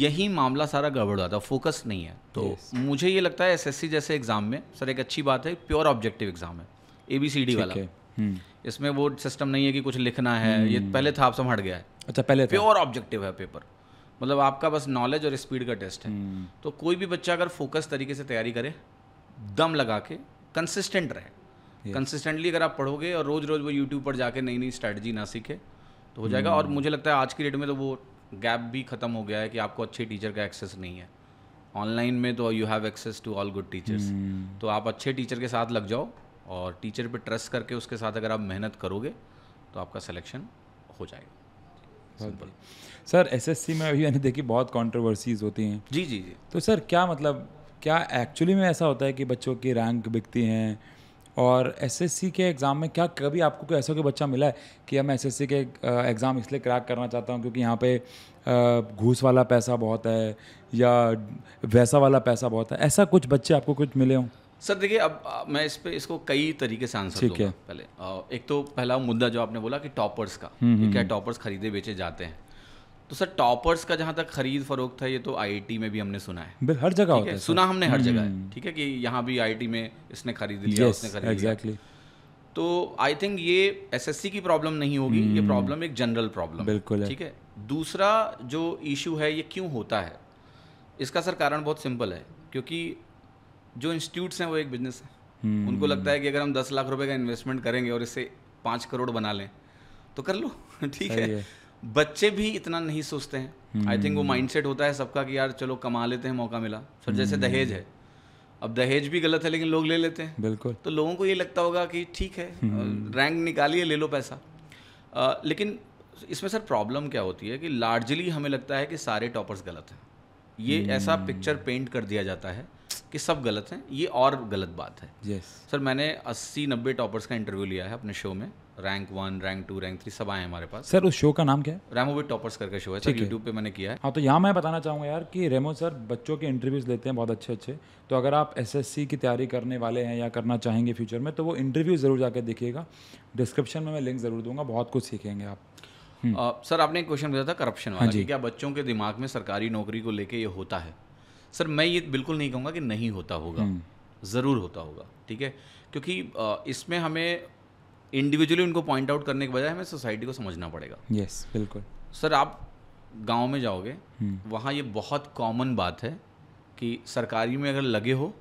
यही मामला सारा गड़बड़ जाता है फोकस नहीं है तो yes. मुझे ये लगता है एसएससी जैसे एग्ज़ाम में सर एक अच्छी बात है प्योर ऑब्जेक्टिव एग्ज़ाम है ए बी सी डी वाला है हम्म। इसमें वो सिस्टम नहीं है कि कुछ लिखना है ये हम्म। पहले था आपसे हट गया है अच्छा पहले प्योर ऑब्जेक्टिव है पेपर मतलब आपका बस नॉलेज और स्पीड का टेस्ट है हम्म। तो कोई भी बच्चा अगर फोकस तरीके से तैयारी करे दम लगा के कंसिस्टेंट रहे कंसिस्टेंटली अगर आप पढ़ोगे और रोज़ रोज़ वो यूट्यूब पर जाके नई नई स्ट्रैटेजी ना सीखे तो हो जाएगा और मुझे लगता है आज की डेट में तो वो गैप भी ख़त्म हो गया है कि आपको अच्छे टीचर का एक्सेस नहीं है ऑनलाइन में तो you have access to all good teachers तो आप अच्छे टीचर के साथ लग जाओ और टीचर पे ट्रस्ट करके उसके साथ अगर आप मेहनत करोगे तो आपका सिलेक्शन हो जाएगा सिंपल सर एसएससी में अभी मैंने देखी बहुत कंट्रोवर्सीज होती हैं जी जी जी तो सर क्या मतलब क्या एक्चुअली में ऐसा होता है कि बच्चों की रैंक बिकती हैं और एसएससी के एग्ज़ाम में क्या कभी आपको कोई ऐसा कोई बच्चा मिला है कि एस एसएससी के एग्ज़ाम इसलिए क्रैक करना चाहता हूँ क्योंकि यहाँ पे घूस वाला पैसा बहुत है या वैसा वाला पैसा बहुत है ऐसा कुछ बच्चे आपको कुछ मिले हों सर देखिए अब मैं इस पे इसको कई तरीके से आंसर ठीक है पहले एक तो पहला मुद्दा जो आपने बोला कि टॉपर्स का ये हम्म, क्या टॉपर्स हम्म। खरीदे बेचे जाते हैं तो सर टॉपर्स का जहाँ तक खरीद फरोख्त है ये तो आईआईटी में भी हमने सुना है हर जगह होता है सुना हमने हर जगह है हम्म। ठीक है कि यहाँ भी आईआईटी में इसने खरीद लिया उसने खरीद एग्जैक्टली तो आई थिंक ये एसएससी की प्रॉब्लम नहीं होगी ये प्रॉब्लम एक जनरल प्रॉब्लम बिल्कुल ठीक है दूसरा जो इशू है ये क्यों होता है इसका सर कारण बहुत सिंपल है क्योंकि जो इंस्टीट्यूट्स हैं वो एक बिजनेस है हम्म। उनको लगता है कि अगर हम दस लाख रुपए का इन्वेस्टमेंट करेंगे और इसे पाँच करोड़ बना लें तो कर लो ठीक है।, है बच्चे भी इतना नहीं सोचते हैं आई थिंक वो माइंडसेट हम्म। होता है सबका कि यार चलो कमा लेते हैं मौका मिला सर जैसे हम्म। दहेज है अब दहेज भी गलत है लेकिन लोग ले लेते हैं बिल्कुल तो लोगों को ये लगता होगा कि ठीक है रैंक निकालिए ले लो पैसा आ, लेकिन इसमें सर प्रॉब्लम क्या होती है कि लार्जली हमें लगता है कि सारे टॉपर्स गलत हैं ये ऐसा पिक्चर पेंट कर दिया जाता है कि सब गलत हैं ये और गलत बात है yes. सर मैंने अस्सी नब्बे टॉपर्स का इंटरव्यू लिया है अपने शो में rank one rank two rank three सब आए हमारे पास सर उस शो का नाम क्या है विद टॉपर्स करके शो है सर यूट्यूब पे मैंने किया है हाँ तो यहाँ मैं बताना चाहूँगा यार कि रेमो सर बच्चों के इंटरव्यूज़ लेते हैं बहुत अच्छे अच्छे तो अगर आप एस की तैयारी करने वाले हैं या करना चाहेंगे फ्यूचर में तो वो इंटरव्यू ज़रूर जाकर देखिएगा डिस्क्रिप्शन में मैं लिंक ज़रूर दूंगा बहुत कुछ सीखेंगे आप हम्म। सर आपने एक क्वेश्चन भेजा था करप्शन वाला हाँ क्या बच्चों के दिमाग में सरकारी नौकरी को लेकर ये होता है सर मैं ये बिल्कुल नहीं कहूँगा कि नहीं होता होगा हम्म। ज़रूर होता होगा ठीक है क्योंकि इसमें हमें इंडिविजुअली उनको पॉइंट आउट करने के बजाय हमें सोसाइटी को समझना पड़ेगा यस yes, बिल्कुल सर आप गांव में जाओगे हम्म। वहाँ ये बहुत कॉमन बात है कि सरकारी में अगर लगे हो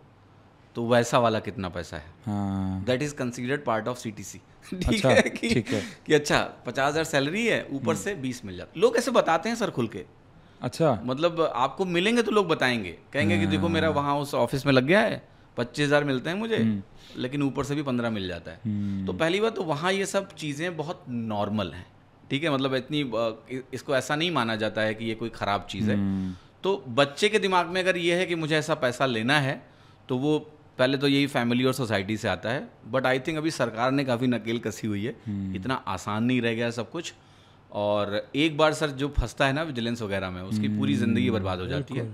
तो वैसा वाला कितना पैसा है that is considered part of C T C ठीक है कि अच्छा पचास हज़ार सैलरी है ऊपर हम्म। से बीस मिल जाता लोग ऐसे बताते हैं सर खुल के अच्छा मतलब आपको मिलेंगे तो लोग बताएंगे कहेंगे कि देखो मेरा वहाँ उस ऑफिस में लग गया है पच्चीस हज़ार मिलते हैं मुझे हम्म। लेकिन ऊपर से भी पंद्रह मिल जाता है हम्म। तो पहली बात तो वहाँ ये सब चीज़ें बहुत नॉर्मल हैं ठीक है मतलब इतनी इसको ऐसा नहीं माना जाता है कि ये कोई ख़राब चीज़ है हम्म। तो बच्चे के दिमाग में अगर ये है कि मुझे ऐसा पैसा लेना है तो वो पहले तो यही फैमिली और सोसाइटी से आता है बट आई थिंक अभी सरकार ने काफ़ी नकेल कसी हुई है इतना आसान नहीं रह गया सब कुछ और एक बार सर जो फंसता है ना विजिलेंस वगैरह में उसकी पूरी हम्म, ज़िंदगी बर्बाद हो जाती है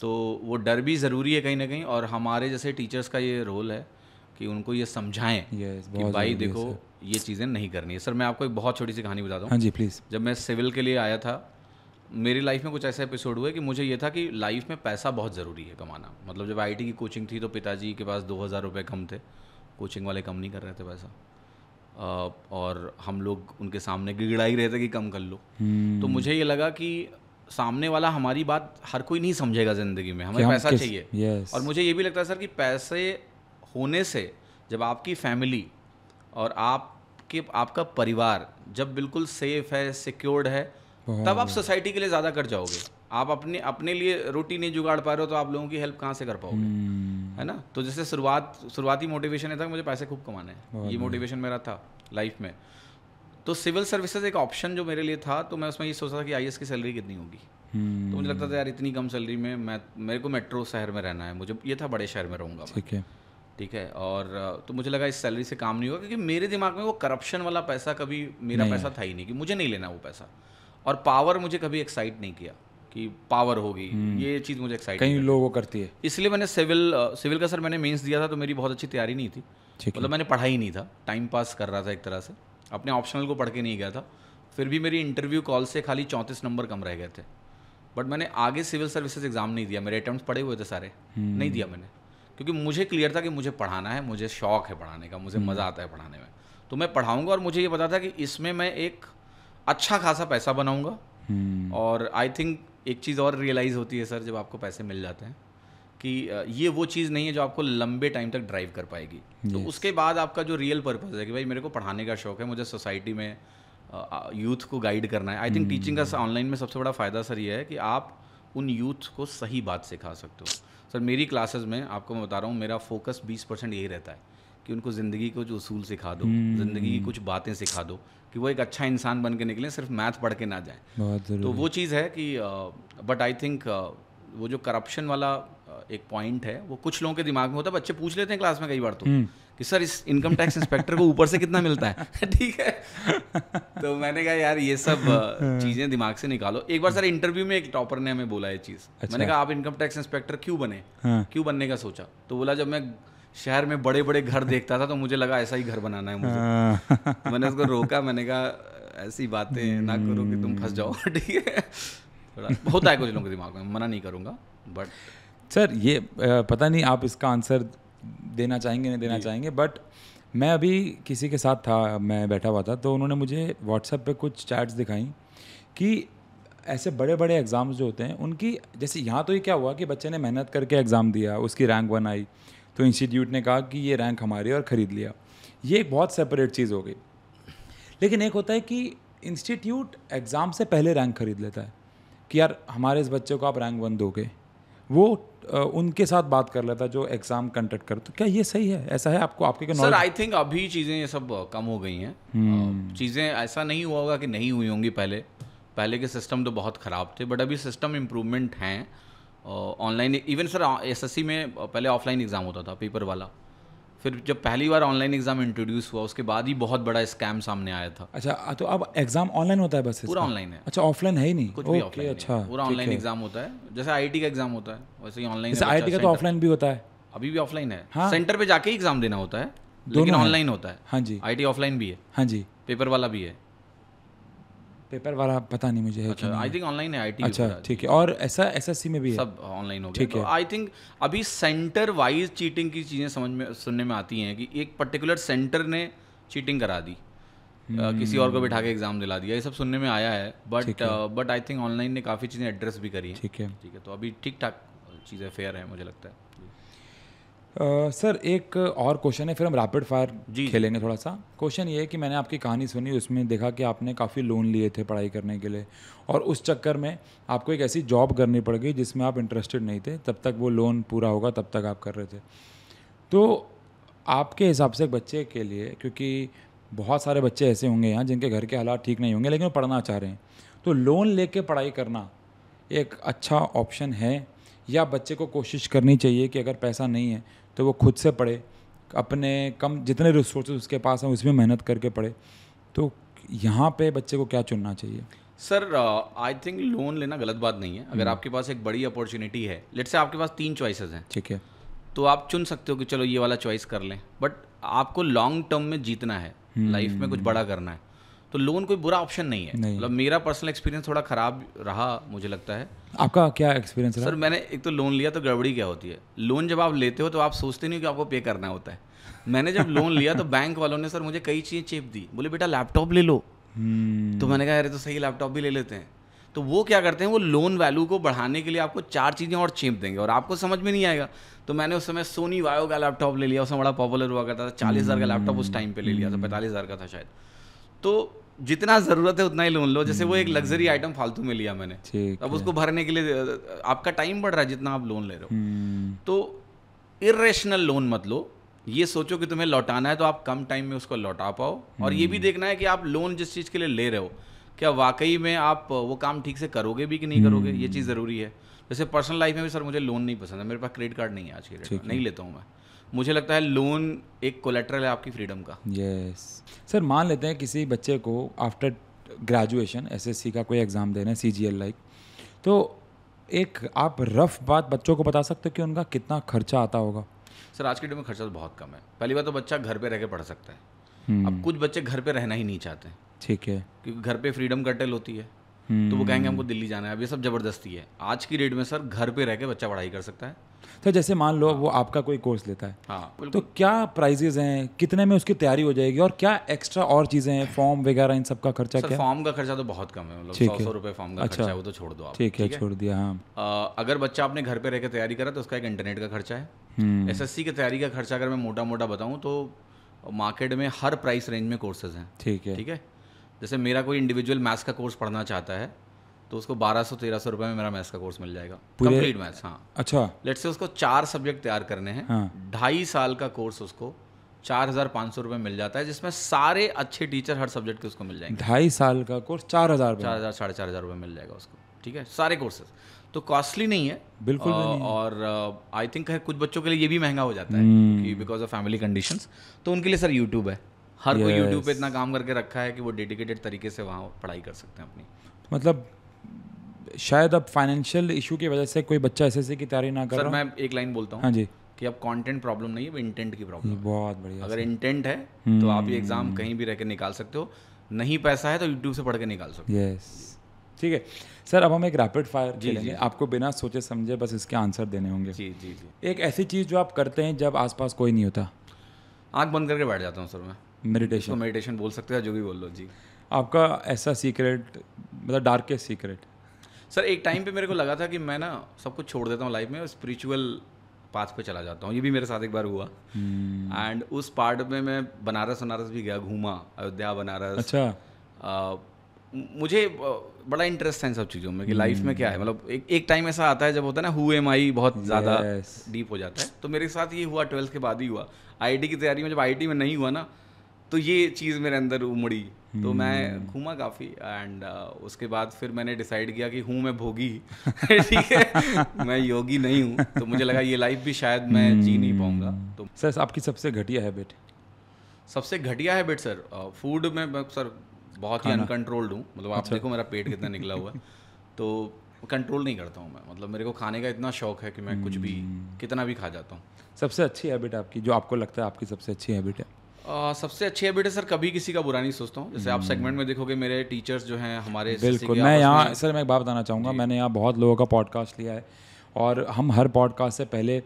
तो वो डर भी ज़रूरी है कहीं ना कहीं और हमारे जैसे टीचर्स का ये रोल है कि उनको ये समझाएं कि भाई देखो ये चीज़ें नहीं करनी है सर मैं आपको एक बहुत छोटी सी कहानी बताता हूँ हाँ जी प्लीज़ जब मैं सिविल के लिए आया था मेरी लाइफ में कुछ ऐसा एपिसोड हुआ कि मुझे ये था कि लाइफ में पैसा बहुत ज़रूरी है कमाना मतलब जब आईटी की कोचिंग थी तो पिताजी के पास दो हज़ार रुपये कम थे कोचिंग वाले कम नहीं कर रहे थे पैसा और हम लोग उनके सामने गिड़गिड़ा ही रहे थे कि कम कर लो हम्म। तो मुझे ये लगा कि सामने वाला हमारी बात हर कोई नहीं समझेगा ज़िंदगी में हमें पैसा चाहिए yes. और मुझे ये भी लगता है सर कि पैसे होने से जब आपकी फैमिली और आपके आपका परिवार जब बिल्कुल सेफ है सिक्योर्ड है तब आप सोसाइटी के लिए ज़्यादा कर जाओगे आप अपने अपने लिए रोटी नहीं जुगाड़ पा रहे हो तो आप लोगों की हेल्प कहाँ से कर पाओगे hmm. है ना तो जैसे शुरुआत शुरुआती मोटिवेशन है था मुझे पैसे खूब कमाने हैं ये मोटिवेशन मेरा था लाइफ में तो सिविल सर्विसेज एक ऑप्शन जो मेरे लिए था तो मैं उसमें ये सोचा था कि आई की सैलरी कितनी होगी hmm. तो मुझे लगता था हम्म। यार इतनी कम सैलरी में मैं मेरे को मेट्रो शहर में रहना है मुझे ये था बड़े शहर में रहूँगा ठीक है ठीक है और तो मुझे लगा इस सैलरी से काम नहीं होगा क्योंकि मेरे दिमाग में वो करप्शन वाला पैसा कभी मेरा पैसा था ही नहीं कि मुझे नहीं लेना वो पैसा और पावर मुझे कभी एक्साइट नहीं किया कि पावर होगी हम्म। ये चीज़ मुझे एक्साइट कई लोगों करती है इसलिए मैंने सिविल सिविल का सर मैंने मेंस दिया था तो मेरी बहुत अच्छी तैयारी नहीं थी मतलब मैंने पढ़ा ही नहीं था टाइम पास कर रहा था एक तरह से अपने ऑप्शनल को पढ़ के नहीं गया था फिर भी मेरी इंटरव्यू कॉल से खाली चौंतीस नंबर कम रह गए थे बट मैंने आगे सिविल सर्विसेज एग्जाम नहीं दिया मेरे अटैम्प्ट पड़े हुए थे सारे हम्म। नहीं दिया मैंने क्योंकि मुझे क्लियर था कि मुझे पढ़ाना है मुझे शौक है पढ़ाने का मुझे हम्म। मज़ा आता है पढ़ाने में तो मैं पढ़ाऊँगा और मुझे ये पता था कि इसमें मैं एक अच्छा खासा पैसा बनाऊँगा और आई थिंक एक चीज़ और रियलाइज़ होती है सर जब आपको पैसे मिल जाते हैं कि ये वो चीज़ नहीं है जो आपको लंबे टाइम तक ड्राइव कर पाएगी तो yes. तो उसके बाद आपका जो रियल पर्पज़ है कि भाई मेरे को पढ़ाने का शौक है मुझे सोसाइटी में यूथ को गाइड करना है आई थिंक टीचिंग का ऑनलाइन hmm. में सबसे बड़ा फ़ायदा सर ये है कि आप उन यूथ को सही बात सिखा सकते हो सर मेरी क्लासेस में आपको मैं बता रहा हूँ मेरा फोकस बीस परसेंट यही रहता है कि उनको ज़िंदगी को कुछ उसूल सिखा दो हम्म। ज़िंदगी की कुछ बातें सिखा दो कि वो एक अच्छा इंसान बन के निकलें सिर्फ मैथ पढ़ के ना जाए तो वो चीज़ है कि बट आई थिंक वो जो करप्शन वाला एक पॉइंट है वो कुछ लोगों के दिमाग में होता है बच्चे पूछ लेते हैं क्लास में कई बार तो हम्म। कि सर इस इनकम टैक्स इंस्पेक्टर को ऊपर से कितना मिलता है ठीक है तो मैंने कहा यार ये सब हाँ। चीज़ें दिमाग से निकालो एक बार सर इंटरव्यू में एक टॉपर ने हमें बोला ये चीज़ अच्छा। मैंने कहा आप इनकम टैक्स इंस्पेक्टर क्यों बने हाँ। क्यों बनने का सोचा तो बोला जब मैं शहर में बड़े बड़े घर देखता था तो मुझे लगा ऐसा ही घर बनाना है मुझे हाँ। मैंने उसको रोका मैंने कहा ऐसी बातें ना करो कि तुम फंस जाओ ठीक है थोड़ा होता है कुछ लोगों के दिमाग में मना नहीं करूँगा बट सर ये पता नहीं आप इसका आंसर देना चाहेंगे नहीं देना चाहेंगे बट मैं अभी किसी के साथ था मैं बैठा हुआ था तो उन्होंने मुझे व्हाट्सएप पे कुछ चैट्स दिखाई कि ऐसे बड़े बड़े एग्ज़ाम्स जो होते हैं उनकी जैसे यहाँ तो ये क्या हुआ कि बच्चे ने मेहनत करके एग्ज़ाम दिया उसकी रैंक वन आई तो इंस्टीट्यूट ने कहा कि ये रैंक हमारे और ख़रीद लिया ये एक बहुत सेपरेट चीज़ हो गई लेकिन एक होता है कि इंस्टीट्यूट एग्ज़ाम से पहले रैंक ख़रीद लेता है कि यार हमारे इस बच्चे को आप रैंक वन दोगे वो उनके साथ बात कर लेता जो एग्जाम कंडक्ट कर तो क्या ये सही है ऐसा है आपको आपके सर आई थिंक अभी चीज़ें ये सब कम हो गई हैं हम्म। चीज़ें ऐसा नहीं हुआ होगा कि नहीं हुई होंगी पहले पहले के सिस्टम तो बहुत ख़राब थे बट अभी सिस्टम इम्प्रूवमेंट हैं ऑनलाइन इवन सर एसएससी में पहले ऑफलाइन एग्ज़ाम होता था पेपर वाला फिर जब पहली बार ऑनलाइन एग्जाम इंट्रोड्यूस हुआ उसके बाद ही बहुत बड़ा स्कैम सामने आया था अच्छा तो अब एग्जाम ऑनलाइन होता है बस पूरा ऑनलाइन है अच्छा ऑफलाइन है ही नहीं कुछ भी ऑफलाइन अच्छा पूरा ऑनलाइन एग्जाम होता है जैसे आई का एग्जाम होता है वैसे ही ऑनलाइन आई का तो ऑफलाइन भी होता है अभी भी ऑफलाइन है सेंटर हाँ। पर जाके एग्जाम देना होता है लेकिन ऑनलाइन होता है हाँ जी आई ऑफलाइन भी है हाँ जी पेपर वाला भी है पेपर वाला पता नहीं मुझे अच्छा आई थिंक ऑनलाइन है आईटी अच्छा ठीक है और ऐसा एसएससी में भी है सब ऑनलाइन हो गया तो आई थिंक अभी सेंटर वाइज चीटिंग की चीज़ें समझ में सुनने में आती हैं कि एक पर्टिकुलर सेंटर ने चीटिंग करा दी Uh, किसी और को बिठा के एग्जाम हम्म। दिला दिया ये सब सुनने में आया है but but I think online ने काफ़ी चीज़ें एड्रेस भी करी है ठीक है ठीक है तो अभी ठीक ठाक चीज़ें फेयर है मुझे लगता है सर uh, एक और क्वेश्चन है फिर हम रैपिड फायर जी खेलेंगे थोड़ा सा क्वेश्चन ये है कि मैंने आपकी कहानी सुनी उसमें देखा कि आपने काफ़ी लोन लिए थे पढ़ाई करने के लिए और उस चक्कर में आपको एक ऐसी जॉब करनी पड़ गई जिसमें आप इंटरेस्टेड नहीं थे तब तक वो लोन पूरा होगा तब तक आप कर रहे थे तो आपके हिसाब से बच्चे के लिए क्योंकि बहुत सारे बच्चे ऐसे होंगे यहाँ जिनके घर के हालात ठीक नहीं होंगे लेकिन वो पढ़ना चाह रहे हैं तो लोन ले पढ़ाई करना एक अच्छा ऑप्शन है या बच्चे को कोशिश करनी चाहिए कि अगर पैसा नहीं है तो वो खुद से पढ़े अपने कम जितने रिसोर्सेज उसके पास हैं उसमें मेहनत करके पढ़े तो यहाँ पे बच्चे को क्या चुनना चाहिए सर आई थिंक लोन लेना गलत बात नहीं है अगर हम्म। आपके पास एक बड़ी अपॉर्चुनिटी है लेट से आपके पास तीन चॉइसेस हैं ठीक है तो आप चुन सकते हो कि चलो ये वाला चॉइस कर लें बट आपको लॉन्ग टर्म में जीतना है लाइफ हम्म। में कुछ बड़ा करना है तो लोन कोई बुरा ऑप्शन नहीं है मतलब मेरा पर्सनल एक्सपीरियंस थोड़ा ख़राब रहा मुझे लगता है आपका क्या एक्सपीरियंस सर मैंने एक तो लोन लिया तो गड़बड़ी क्या होती है लोन जब आप लेते हो तो आप सोचते नहीं कि आपको पे करना होता है मैंने जब लोन लिया तो बैंक वालों ने सर मुझे कई चीज़ें चेप दी बोले बेटा लैपटॉप ले लो हम्म। तो मैंने कहा अरे तो सही लैपटॉप भी ले लेते हैं तो वो क्या करते हैं वो लोन वैल्यू को बढ़ाने के लिए आपको चार चीज़ें और चेप देंगे और आपको समझ में नहीं आएगा तो मैंने उस समय सोनी वायो का लैपटॉप ले लिया उसमें बड़ा पॉपुलर हुआ करता था चालीस हज़ार का लैपटॉप उस टाइम पे ले लिया था हम्म। पैंतालीस हज़ार का था शायद तो जितना ज़रूरत है उतना ही लोन लो जैसे वो एक लग्जरी आइटम हम्म। फालतू में लिया मैंने अब उसको भरने के लिए आपका टाइम बढ़ रहा है जितना आप लोन ले रहे हो हम्म। तो इेशनल लोन मत लो ये सोचो कि तुम्हें लौटाना है तो आप कम टाइम में उसको लौटा पाओ और ये भी हम्म। देखना है कि आप लोन जिस चीज़ के लिए ले रहे हो क्या वाकई में आप वो काम ठीक से करोगे भी कि नहीं करोगे ये चीज़ ज़रूरी है जैसे पर्सनल लाइफ में भी सर मुझे लोन नहीं पसंद है मेरे पास क्रेडिट कार्ड नहीं है आज के डेट में नहीं लेता हूँ मैं मुझे लगता है लोन एक कोलेट्रल है आपकी फ्रीडम का यस yes. सर मान लेते हैं किसी बच्चे को आफ्टर ग्रेजुएशन एसएससी का कोई एग्ज़ाम देना है सी लाइक तो एक आप रफ बात बच्चों को बता सकते हो कि उनका कितना खर्चा आता होगा सर आज के डेट में खर्चा तो बहुत कम है पहली बात तो बच्चा घर पर रह के पढ़ सकता है hmm. अब कुछ बच्चे घर पर रहना ही नहीं चाहते ठीक है क्योंकि घर पर फ्रीडम कटल होती है तो वो हम्म। कहेंगे हमको दिल्ली जाना है अब ये सब ज़बरदस्ती है आज की डेट में सर घर पे रह के बच्चा पढ़ाई कर सकता है तो जैसे मान लो वो आपका कोई कोर्स लेता है हाँ, तो क्या प्राइजेज हैं कितने में उसकी तैयारी हो जाएगी और क्या एक्स्ट्रा और चीज़ें हैं फॉर्म वगैरह इन सब का खर्चा क्या फॉर्म का खर्चा तो बहुत कम है मतलब सौ सौ रुपये फॉर्म का अच्छा, खर्चा है वो तो छोड़ दो आप ठीक है छोड़ दिया हाँ अगर बच्चा अपने घर पर रहकर तैयारी करा तो उसका एक इंटरनेट का खर्चा है एस हम्म। की तैयारी का खर्चा अगर मैं मोटा मोटा बताऊँ तो मार्केट में हर प्राइस रेंज में कोर्सेज हैं ठीक है ठीक है जैसे मेरा कोई इंडिविजुअल मैथ्स का कोर्स पढ़ना चाहता है तो उसको 1200 1300 रुपए में मेरा मैथ्स का कोर्स मिल जाएगा कंप्लीट मैथ्स हाँ अच्छा लेट्स से उसको चार सब्जेक्ट तैयार करने हैं हाँ। ढाई हाँ. साल का कोर्स उसको चार हजार पाँच सौ रुपये मिल जाता है जिसमें सारे अच्छे टीचर हर सब्जेक्ट के उसको मिल जाएंगे ढाई साल का कोर्स चार हजार चार हजार साढ़े चार हजार रुपये मिल जाएगा उसको ठीक है सारे कोर्सेज तो कॉस्टली नहीं है बिल्कुल आ, नहीं और आई थिंक है कुछ बच्चों के लिए ये भी महंगा हो जाता hmm. है बिकॉज ऑफ फैमिली कंडीशन तो उनके लिए सर यूट्यूब है हर कोई यूट्यूब पे इतना काम करके रखा है कि वो डेडिकेटेड तरीके से वहाँ पढ़ाई कर सकते हैं अपनी मतलब शायद अब फाइनेंशियल इशू की वजह से कोई बच्चा एस की तैयारी ना कर सर मैं एक लाइन बोलता हूँ हाँ जी कि अब कंटेंट प्रॉब्लम नहीं है इंटेंट की प्रॉब्लम बहुत बढ़िया अगर इंटेंट है तो आप ये एग्ज़ाम हम्म। कहीं भी रह कर निकाल सकते हो नहीं पैसा है तो यूट्यूब से पढ़ के निकाल सकते हो यस ठीक है सर अब हम एक रैपिड फायर जी, जी आपको बिना सोचे समझे बस इसके आंसर देने होंगे जी जी जी एक ऐसी चीज़ जो आप करते हैं जब आसपास कोई नहीं होता आंख बंद करके बैठ जाता हूँ सर मैं मेडिटेशन मेडिटेशन बोल सकते हो जो भी बोल लो जी आपका ऐसा सीक्रेट मतलब डार्केस्ट सीक्रेट सर एक टाइम पे मेरे को लगा था कि मैं ना सब कुछ छोड़ देता हूँ लाइफ में स्पिरिचुअल पाथ पे चला जाता हूँ ये भी मेरे साथ एक बार हुआ एंड हम्म। hmm. उस पार्ट में मैं बनारस वनारस भी गया घूमा अयोध्या बनारस अच्छा आ, मुझे बड़ा इंटरेस्ट है इन सब चीज़ों में कि hmm. लाइफ में क्या है हम्म। मतलब एक एक टाइम ऐसा आता है जब होता है ना हु एम आई बहुत ज़्यादा डीप हो जाता है तो मेरे साथ ये हुआ ट्वेल्थ के बाद ही हुआ आई की तैयारी में जब आई में नहीं हुआ ना तो ये चीज़ मेरे अंदर उमड़ी तो मैं hmm. घूमा काफ़ी एंड uh, उसके बाद फिर मैंने डिसाइड किया कि हूँ मैं भोगी ठीक है मैं योगी नहीं हूँ तो मुझे लगा ये लाइफ भी शायद मैं जी नहीं hmm. पाऊँगा तो सर आपकी सबसे घटिया हैबिट सबसे घटिया हैबिट सर फूड में सर बहुत ही अनकंट्रोल्ड हूँ मतलब आप अच्छा। देखो मेरा पेट कितना निकला हुआ है तो कंट्रोल नहीं करता हूँ मैं मतलब मेरे को खाने का इतना शौक है कि मैं कुछ भी hmm. कितना भी खा जाता हूँ सबसे अच्छी हैबिट आपकी जो आपको लगता है आपकी सबसे अच्छी हैबिट है सबसे अच्छी हैबिट है सर कभी किसी का बुरा नहीं सोचता हूँ जैसे आप सेगमेंट हम्म। में देखोगे मेरे टीचर्स जो हैं हमारे बिल्कुल मैं यहाँ सर मैं एक बात बताना चाहूँगा मैंने यहाँ बहुत लोगों का पॉडकास्ट लिया है और हम हर पॉडकास्ट से पहले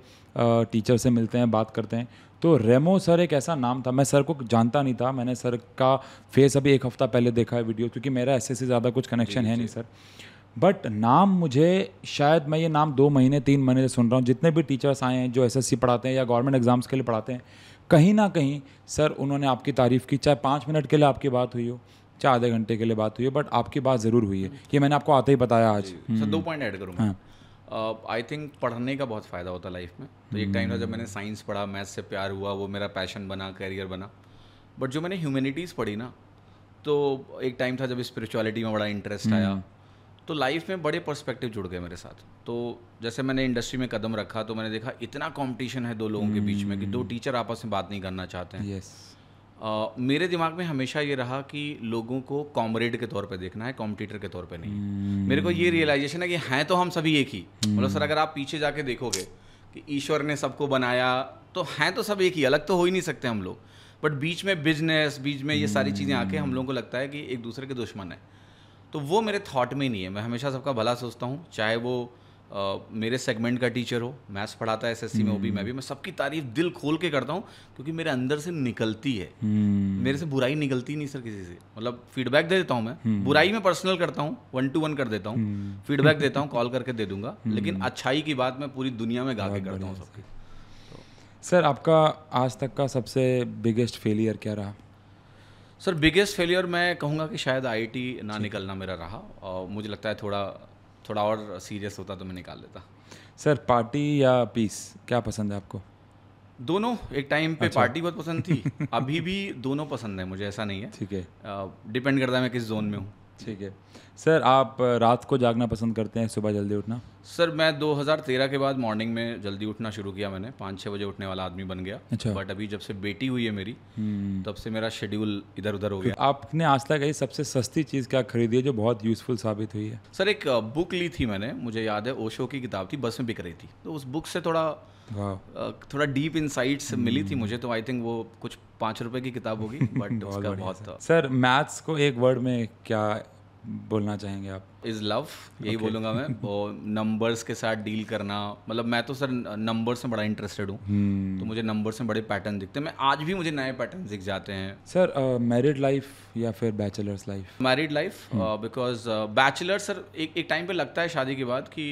टीचर से मिलते हैं बात करते हैं तो रेमो सर एक ऐसा नाम था मैं सर को जानता नहीं था मैंने सर का फेस अभी एक हफ़्ता पहले देखा है वीडियो क्योंकि मेरा ऐसे से ज़्यादा कुछ कनेक्शन है नहीं सर बट नाम मुझे शायद मैं ये नाम दो महीने तीन महीने से सुन रहा हूँ जितने भी टीचर्स आए हैं जो एस पढ़ाते हैं या गवर्नमेंट एग्ज़ाम्स के लिए पढ़ाते हैं कहीं ना कहीं सर उन्होंने आपकी तारीफ़ की चाहे पाँच मिनट के लिए आपकी बात हुई हो चाहे आधे घंटे के लिए बात हुई है बट आपकी बात ज़रूर हुई है ये मैंने आपको आते ही बताया आज सर हम्म। दो पॉइंट ऐड करूँगा आई थिंक पढ़ने का बहुत फ़ायदा होता है लाइफ में तो एक टाइम हम्म। था जब मैंने साइंस पढ़ा मैथ से प्यार हुआ वो मेरा पैशन बना करियर बना बट जो मैंने ह्यूमैनिटीज़ पढ़ी ना तो एक टाइम था जब स्पिरिचुअलिटी में बड़ा इंटरेस्ट आया हम्म। तो लाइफ में बड़े पर्सपेक्टिव जुड़ गए मेरे साथ तो जैसे मैंने इंडस्ट्री में कदम रखा तो मैंने देखा इतना कंपटीशन है दो लोगों के बीच में कि दो टीचर hmm. आपस में बात नहीं करना चाहते हैं yes. मेरे दिमाग में हमेशा ये रहा कि लोगों को कॉमरेड के तौर पे देखना है कॉम्पिटिटर के तौर पे नहीं hmm. मेरे को ये रियलाइजेशन है कि हैं तो हम सभी एक ही hmm. मतलब सर अगर आप पीछे जाके देखोगे कि ईश्वर ने सबको बनाया तो हैं तो सब एक ही अलग तो हो ही नहीं सकते हम लोग बट बीच में बिजनेस बीच में ये सारी चीज़ें आके हम लोगों को लगता है कि एक दूसरे के दुश्मन है तो वो मेरे थाट में नहीं है मैं हमेशा सबका भला सोचता हूँ चाहे वो Uh, मेरे सेगमेंट का टीचर हो मैथ्स पढ़ाता है एसएससी में वो भी मैं भी मैं सबकी तारीफ दिल खोल के करता हूँ क्योंकि मेरे अंदर से निकलती है हम्म। मेरे से बुराई निकलती नहीं सर किसी से मतलब फीडबैक दे देता हूँ मैं हम्म। बुराई मैं पर्सनल करता हूँ वन टू वन कर देता हूँ फीडबैक हम्म। देता हूँ कॉल करके दे दूंगा लेकिन अच्छाई की बात मैं पूरी दुनिया में गा के करता हूँ सबकी सर आपका आज तक का सबसे बिगेस्ट फेलियर क्या रहा सर बिगेस्ट फेलियर मैं कहूँगा कि शायद आईटी ना निकलना मेरा रहा और मुझे लगता है थोड़ा थोड़ा और सीरियस होता तो मैं निकाल लेता सर पार्टी या पीस क्या पसंद है आपको दोनों एक टाइम पे अच्छा। पार्टी बहुत पसंद थी अभी भी दोनों पसंद है मुझे ऐसा नहीं है ठीक है डिपेंड करता है मैं किस जोन में हूँ ठीक है सर आप रात को जागना पसंद करते हैं सुबह जल्दी उठना सर मैं 2013 के बाद मॉर्निंग में जल्दी उठना शुरू किया मैंने पाँच छः बजे उठने वाला आदमी बन गया अच्छा बट अभी जब से बेटी हुई है मेरी हम्म। तब से मेरा शेड्यूल इधर उधर हो गया आपने आज तक ये सबसे सस्ती चीज़ क्या खरीदी है जो बहुत यूजफुल साबित हुई है सर एक बुक ली थी मैंने मुझे याद है ओशो की किताब थी बस में बिक रही थी तो उस बुक से थोड़ा थोड़ा डीप इन मिली थी हम्म। मुझे तो आई थिंक वो कुछ पाँच रुपये की किताब होगी बट उसका बहुत सर मैथ्स को एक वर्ड में क्या बोलना चाहेंगे आप इज़ लव यही okay. मैं और नंबर्स के साथ डील करना मतलब मैं तो सर नंबर्स में बड़ा इंटरेस्टेड हूँ hmm. तो मुझे नंबर्स में बड़े पैटर्न दिखते हैं मैं आज भी मुझे नए पैटर्न दिख जाते हैं सर मैरिड लाइफ या फिर bachelors life married life because bachelor sir एक एक टाइम पर लगता है शादी के बाद कि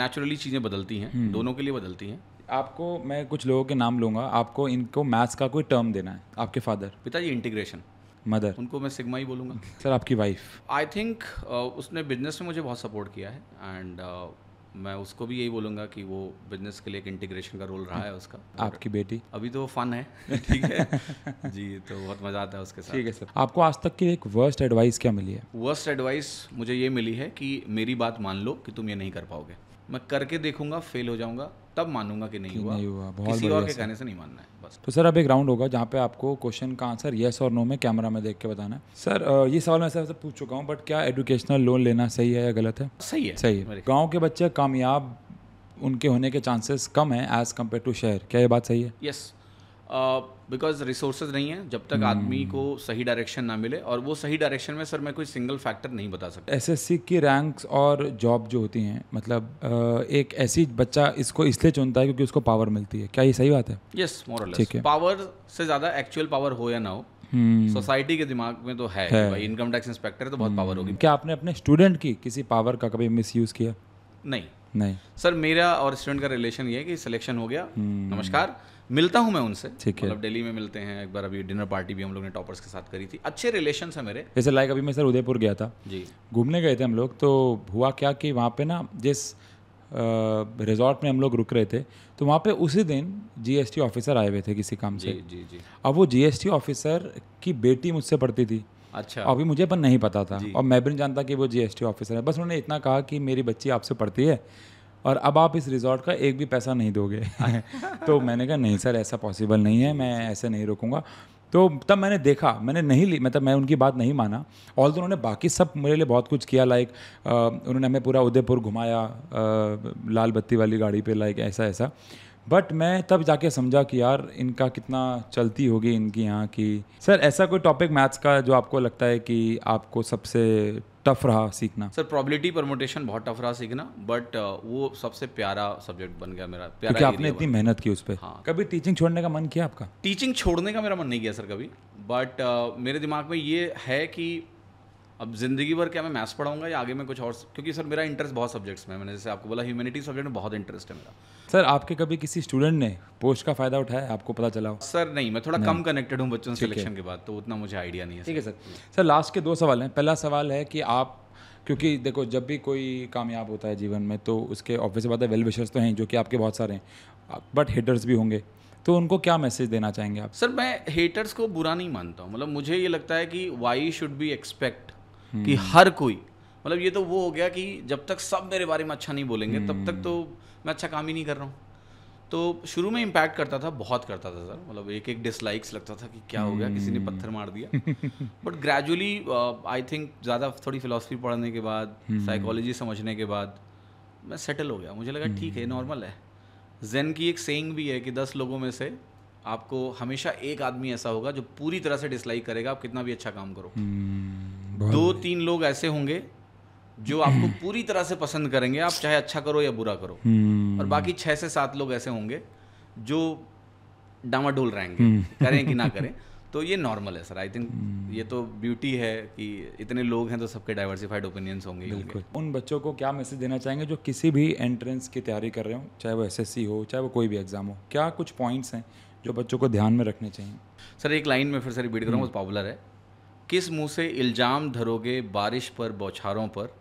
नेचुरली uh, चीज़ें बदलती हैं hmm. दोनों के लिए बदलती हैं आपको मैं कुछ लोगों के नाम लूँगा आपको इनको मैथ्स का कोई टर्म देना है आपके फादर पिताजी इंटीग्रेशन मदर उनको मैं सिग्मा ही बोलूँगा सर आपकी वाइफ आई थिंक उसने बिजनेस में मुझे बहुत सपोर्ट किया है एंड uh, मैं उसको भी यही बोलूँगा कि वो बिजनेस के लिए एक इंटीग्रेशन का रोल रहा है उसका आपकी बेटी अभी तो फन है ठीक है जी तो बहुत मज़ा आता है उसके साथ ठीक है सर आपको आज तक की एक वर्स्ट एडवाइस क्या मिली है वर्स्ट एडवाइस मुझे ये मिली है कि मेरी बात मान लो कि तुम ये नहीं कर पाओगे मैं करके देखूंगा फेल हो जाऊंगा तब मानूंगा कि नहीं कि हुआ, नहीं हुआ बहुत किसी और के कहने से नहीं मानना है बस तो सर अब एक राउंड होगा जहाँ पे आपको क्वेश्चन का आंसर येस और नो में कैमरा में देख के बताना है सर ये सवाल मैं सर पूछ चुका हूँ बट क्या एजुकेशनल लोन लेना सही है या गलत है सही है सही है गाँव के बच्चे कामयाब उनके होने के चांसेस कम है एज़ कम्पेयर टू शहर क्या ये बात सही है यस बिकॉज रिसोर्सेज नहीं है जब तक आदमी hmm. को सही डायरेक्शन ना मिले और वो सही डायरेक्शन में सर मैं कोई सिंगल फैक्टर नहीं बता सकता एसएससी की रैंक्स और जॉब जो होती हैं मतलब एक ऐसी बच्चा इसको इसलिए चुनता है क्योंकि उसको पावर मिलती है क्या ये सही बात है यस मोरल पावर से ज़्यादा एक्चुअल पावर हो या ना हो सोसाइटी hmm. के दिमाग में तो है, है। भाई इनकम टैक्स इंस्पेक्टर है तो बहुत पावर hmm. होगी क्या आपने अपने स्टूडेंट की किसी पावर का कभी मिस यूज किया नहीं नहीं सर मेरा और स्टूडेंट का रिलेशन ये है कि सिलेक्शन हो गया नमस्कार मिलता हूँ मैं उनसे ठीक है मतलब दिल्ली में मिलते हैं एक बार अभी डिनर पार्टी भी हम लोग ने टॉपर्स के साथ करी थी अच्छे रिलेशन है मेरे जैसे लाइक अभी मैं सर उदयपुर गया था जी घूमने गए थे हम लोग तो हुआ क्या कि वहाँ पे ना जिस रिजॉर्ट में हम लोग रुक रहे थे तो वहाँ पे उसी दिन जीएसटी ऑफिसर आए हुए थे किसी काम से जी जी जी अब वो जीएसटी ऑफिसर की बेटी मुझसे पढ़ती थी अच्छा अभी मुझे अपन नहीं पता था और मैं भी नहीं जानता कि वो जीएसटी ऑफिसर है बस उन्होंने इतना कहा कि मेरी बच्ची आपसे पढ़ती है और अब आप इस रिजॉर्ट का एक भी पैसा नहीं दोगे तो मैंने कहा नहीं सर ऐसा पॉसिबल नहीं है मैं ऐसे नहीं रोकूंगा तो तब मैंने देखा मैंने नहीं ली मतलब मैं उनकी बात नहीं माना ऑल तो उन्होंने बाकी सब मेरे लिए बहुत कुछ किया लाइक उन्होंने हमें पूरा उदयपुर घुमाया लाल बत्ती वाली गाड़ी पे लाइक ऐसा ऐसा बट मैं तब जाके समझा कि यार इनका कितना चलती होगी इनकी यहाँ की सर ऐसा कोई टॉपिक मैथ्स का जो आपको लगता है कि आपको सबसे टफ रहा सीखना सर प्रॉबिलिटी परमोटेशन बहुत टफ रहा सीखना बट uh, वो सबसे प्यारा सब्जेक्ट बन गया मेरा प्यारा क्योंकि आपने इतनी मेहनत की उस पर हाँ कभी टीचिंग छोड़ने का मन किया आपका टीचिंग छोड़ने का मेरा मन नहीं किया सर कभी बट uh, मेरे दिमाग में ये है कि अब ज़िंदगी भर क्या मैं मैथ्स पढ़ाऊंगा या आगे मैं कुछ और क्योंकि सर मेरा इंटरेस्ट बहुत सब्जेक्ट्स में मैंने जैसे आपको बोला ह्यूमैनिटी सब्जेक्ट में बहुत इंटरेस्ट है मेरा सर आपके कभी किसी स्टूडेंट ने पोस्ट का फ़ायदा उठाया आपको पता चला सर नहीं मैं थोड़ा कम कनेक्टेड हूँ बच्चों सिलेक्शन के बाद तो उतना मुझे आइडिया नहीं है ठीक है सर सर लास्ट के दो सवाल हैं पहला सवाल है कि आप क्योंकि देखो जब भी कोई कामयाब होता है जीवन में तो उसके ऑब्वियस बात है वेल विशर्स तो हैं जो कि आपके बहुत सारे हैं बट हेटर्स भी होंगे तो उनको क्या मैसेज देना चाहेंगे आप सर मैं हेटर्स को बुरा नहीं मानता हूँ मतलब मुझे ये लगता है कि वाई शुड बी एक्सपेक्ट कि हम्म। हर कोई मतलब ये तो वो हो गया कि जब तक सब मेरे बारे में अच्छा नहीं बोलेंगे तब तक तो हम्म। मैं अच्छा काम ही नहीं कर रहा हूँ तो शुरू में इम्पैक्ट करता था बहुत करता था सर मतलब एक एक डिसलाइक्स लगता था कि क्या हो गया किसी ने पत्थर मार दिया बट ग्रेजुअली आई थिंक ज़्यादा थोड़ी फिलोसफी पढ़ने के बाद साइकोलॉजी हम्म। समझने के बाद मैं सेटल हो गया मुझे लगा ठीक है नॉर्मल है जेन की एक सेइंग भी है कि दस लोगों में से आपको हमेशा एक आदमी ऐसा होगा जो पूरी तरह से डिसलाइक करेगा आप कितना भी अच्छा काम करो हम्म, दो तीन लोग ऐसे होंगे जो हम्म। आपको पूरी तरह से पसंद करेंगे आप चाहे अच्छा करो या बुरा करो हम्म। और बाकी छः से सात लोग ऐसे होंगे जो डामाडोल रहेंगे करें कि ना करें तो ये नॉर्मल है सर आई थिंक ये तो ब्यूटी है कि इतने लोग हैं तो सबके डाइवर्सिफाइड ओपिनियंस होंगे बिल्कुल उन बच्चों को क्या मैसेज देना चाहेंगे जो किसी भी एंट्रेंस की तैयारी कर रहे हो चाहे वो एसएससी हो चाहे वो कोई भी एग्ज़ाम हो क्या कुछ पॉइंट्स हैं जो बच्चों को ध्यान में रखने चाहिए सर एक लाइन में फिर सर रिपीट करूँ बहुत पॉपुलर है किस मुंह से इल्ज़ाम धरोगे बारिश पर बौछारों पर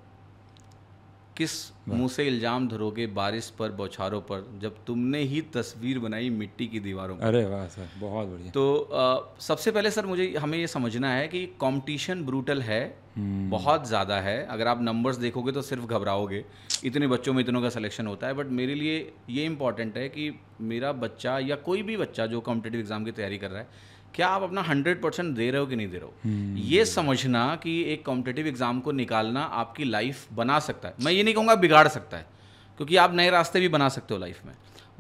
किस मुंह से इल्जाम धरोगे बारिश पर बौछारों पर जब तुमने ही तस्वीर बनाई मिट्टी की दीवारों पर अरे वाह सर बहुत बढ़िया तो आ, सबसे पहले सर मुझे हमें ये समझना है कि कंपटीशन ब्रूटल है हम्म। बहुत ज़्यादा है अगर आप नंबर्स देखोगे तो सिर्फ घबराओगे इतने बच्चों में इतनों का सिलेक्शन होता है बट मेरे लिए ये इम्पॉर्टेंट है कि मेरा बच्चा या कोई भी बच्चा जो कॉम्पिटेटिव एग्ज़ाम की तैयारी कर रहा है क्या आप अपना हंड्रेड परसेंट दे रहे हो कि नहीं दे रहे हो hmm. ये समझना कि एक कॉम्पिटेटिव एग्जाम को निकालना आपकी लाइफ बना सकता है मैं ये नहीं कहूँगा बिगाड़ सकता है क्योंकि आप नए रास्ते भी बना सकते हो लाइफ में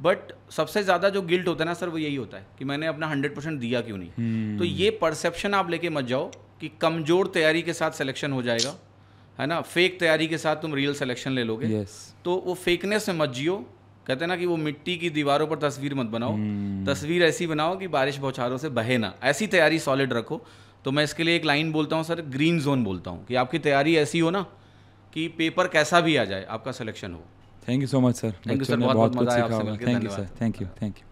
बट सबसे ज़्यादा जो गिल्ट होता है ना सर वो यही होता है कि मैंने अपना हंड्रेड परसेंट दिया क्यों नहीं hmm. तो ये परसेप्शन आप लेके मत जाओ कि कमज़ोर तैयारी के साथ सिलेक्शन हो जाएगा है ना फेक तैयारी के साथ तुम रियल सिलेक्शन ले लोगे yes. तो वो फेकनेस में मत जियो कहते ना कि वो मिट्टी की दीवारों पर तस्वीर मत बनाओ हम्म। तस्वीर ऐसी बनाओ कि बारिश बौछारों से बहे ना ऐसी तैयारी सॉलिड रखो तो मैं इसके लिए एक लाइन बोलता हूँ सर ग्रीन जोन बोलता हूँ कि आपकी तैयारी ऐसी हो ना कि पेपर कैसा भी आ जाए आपका सिलेक्शन हो thank you so much sir thank you sir बहुत बहुत मजा आया आपसे thank you sir thank you thank you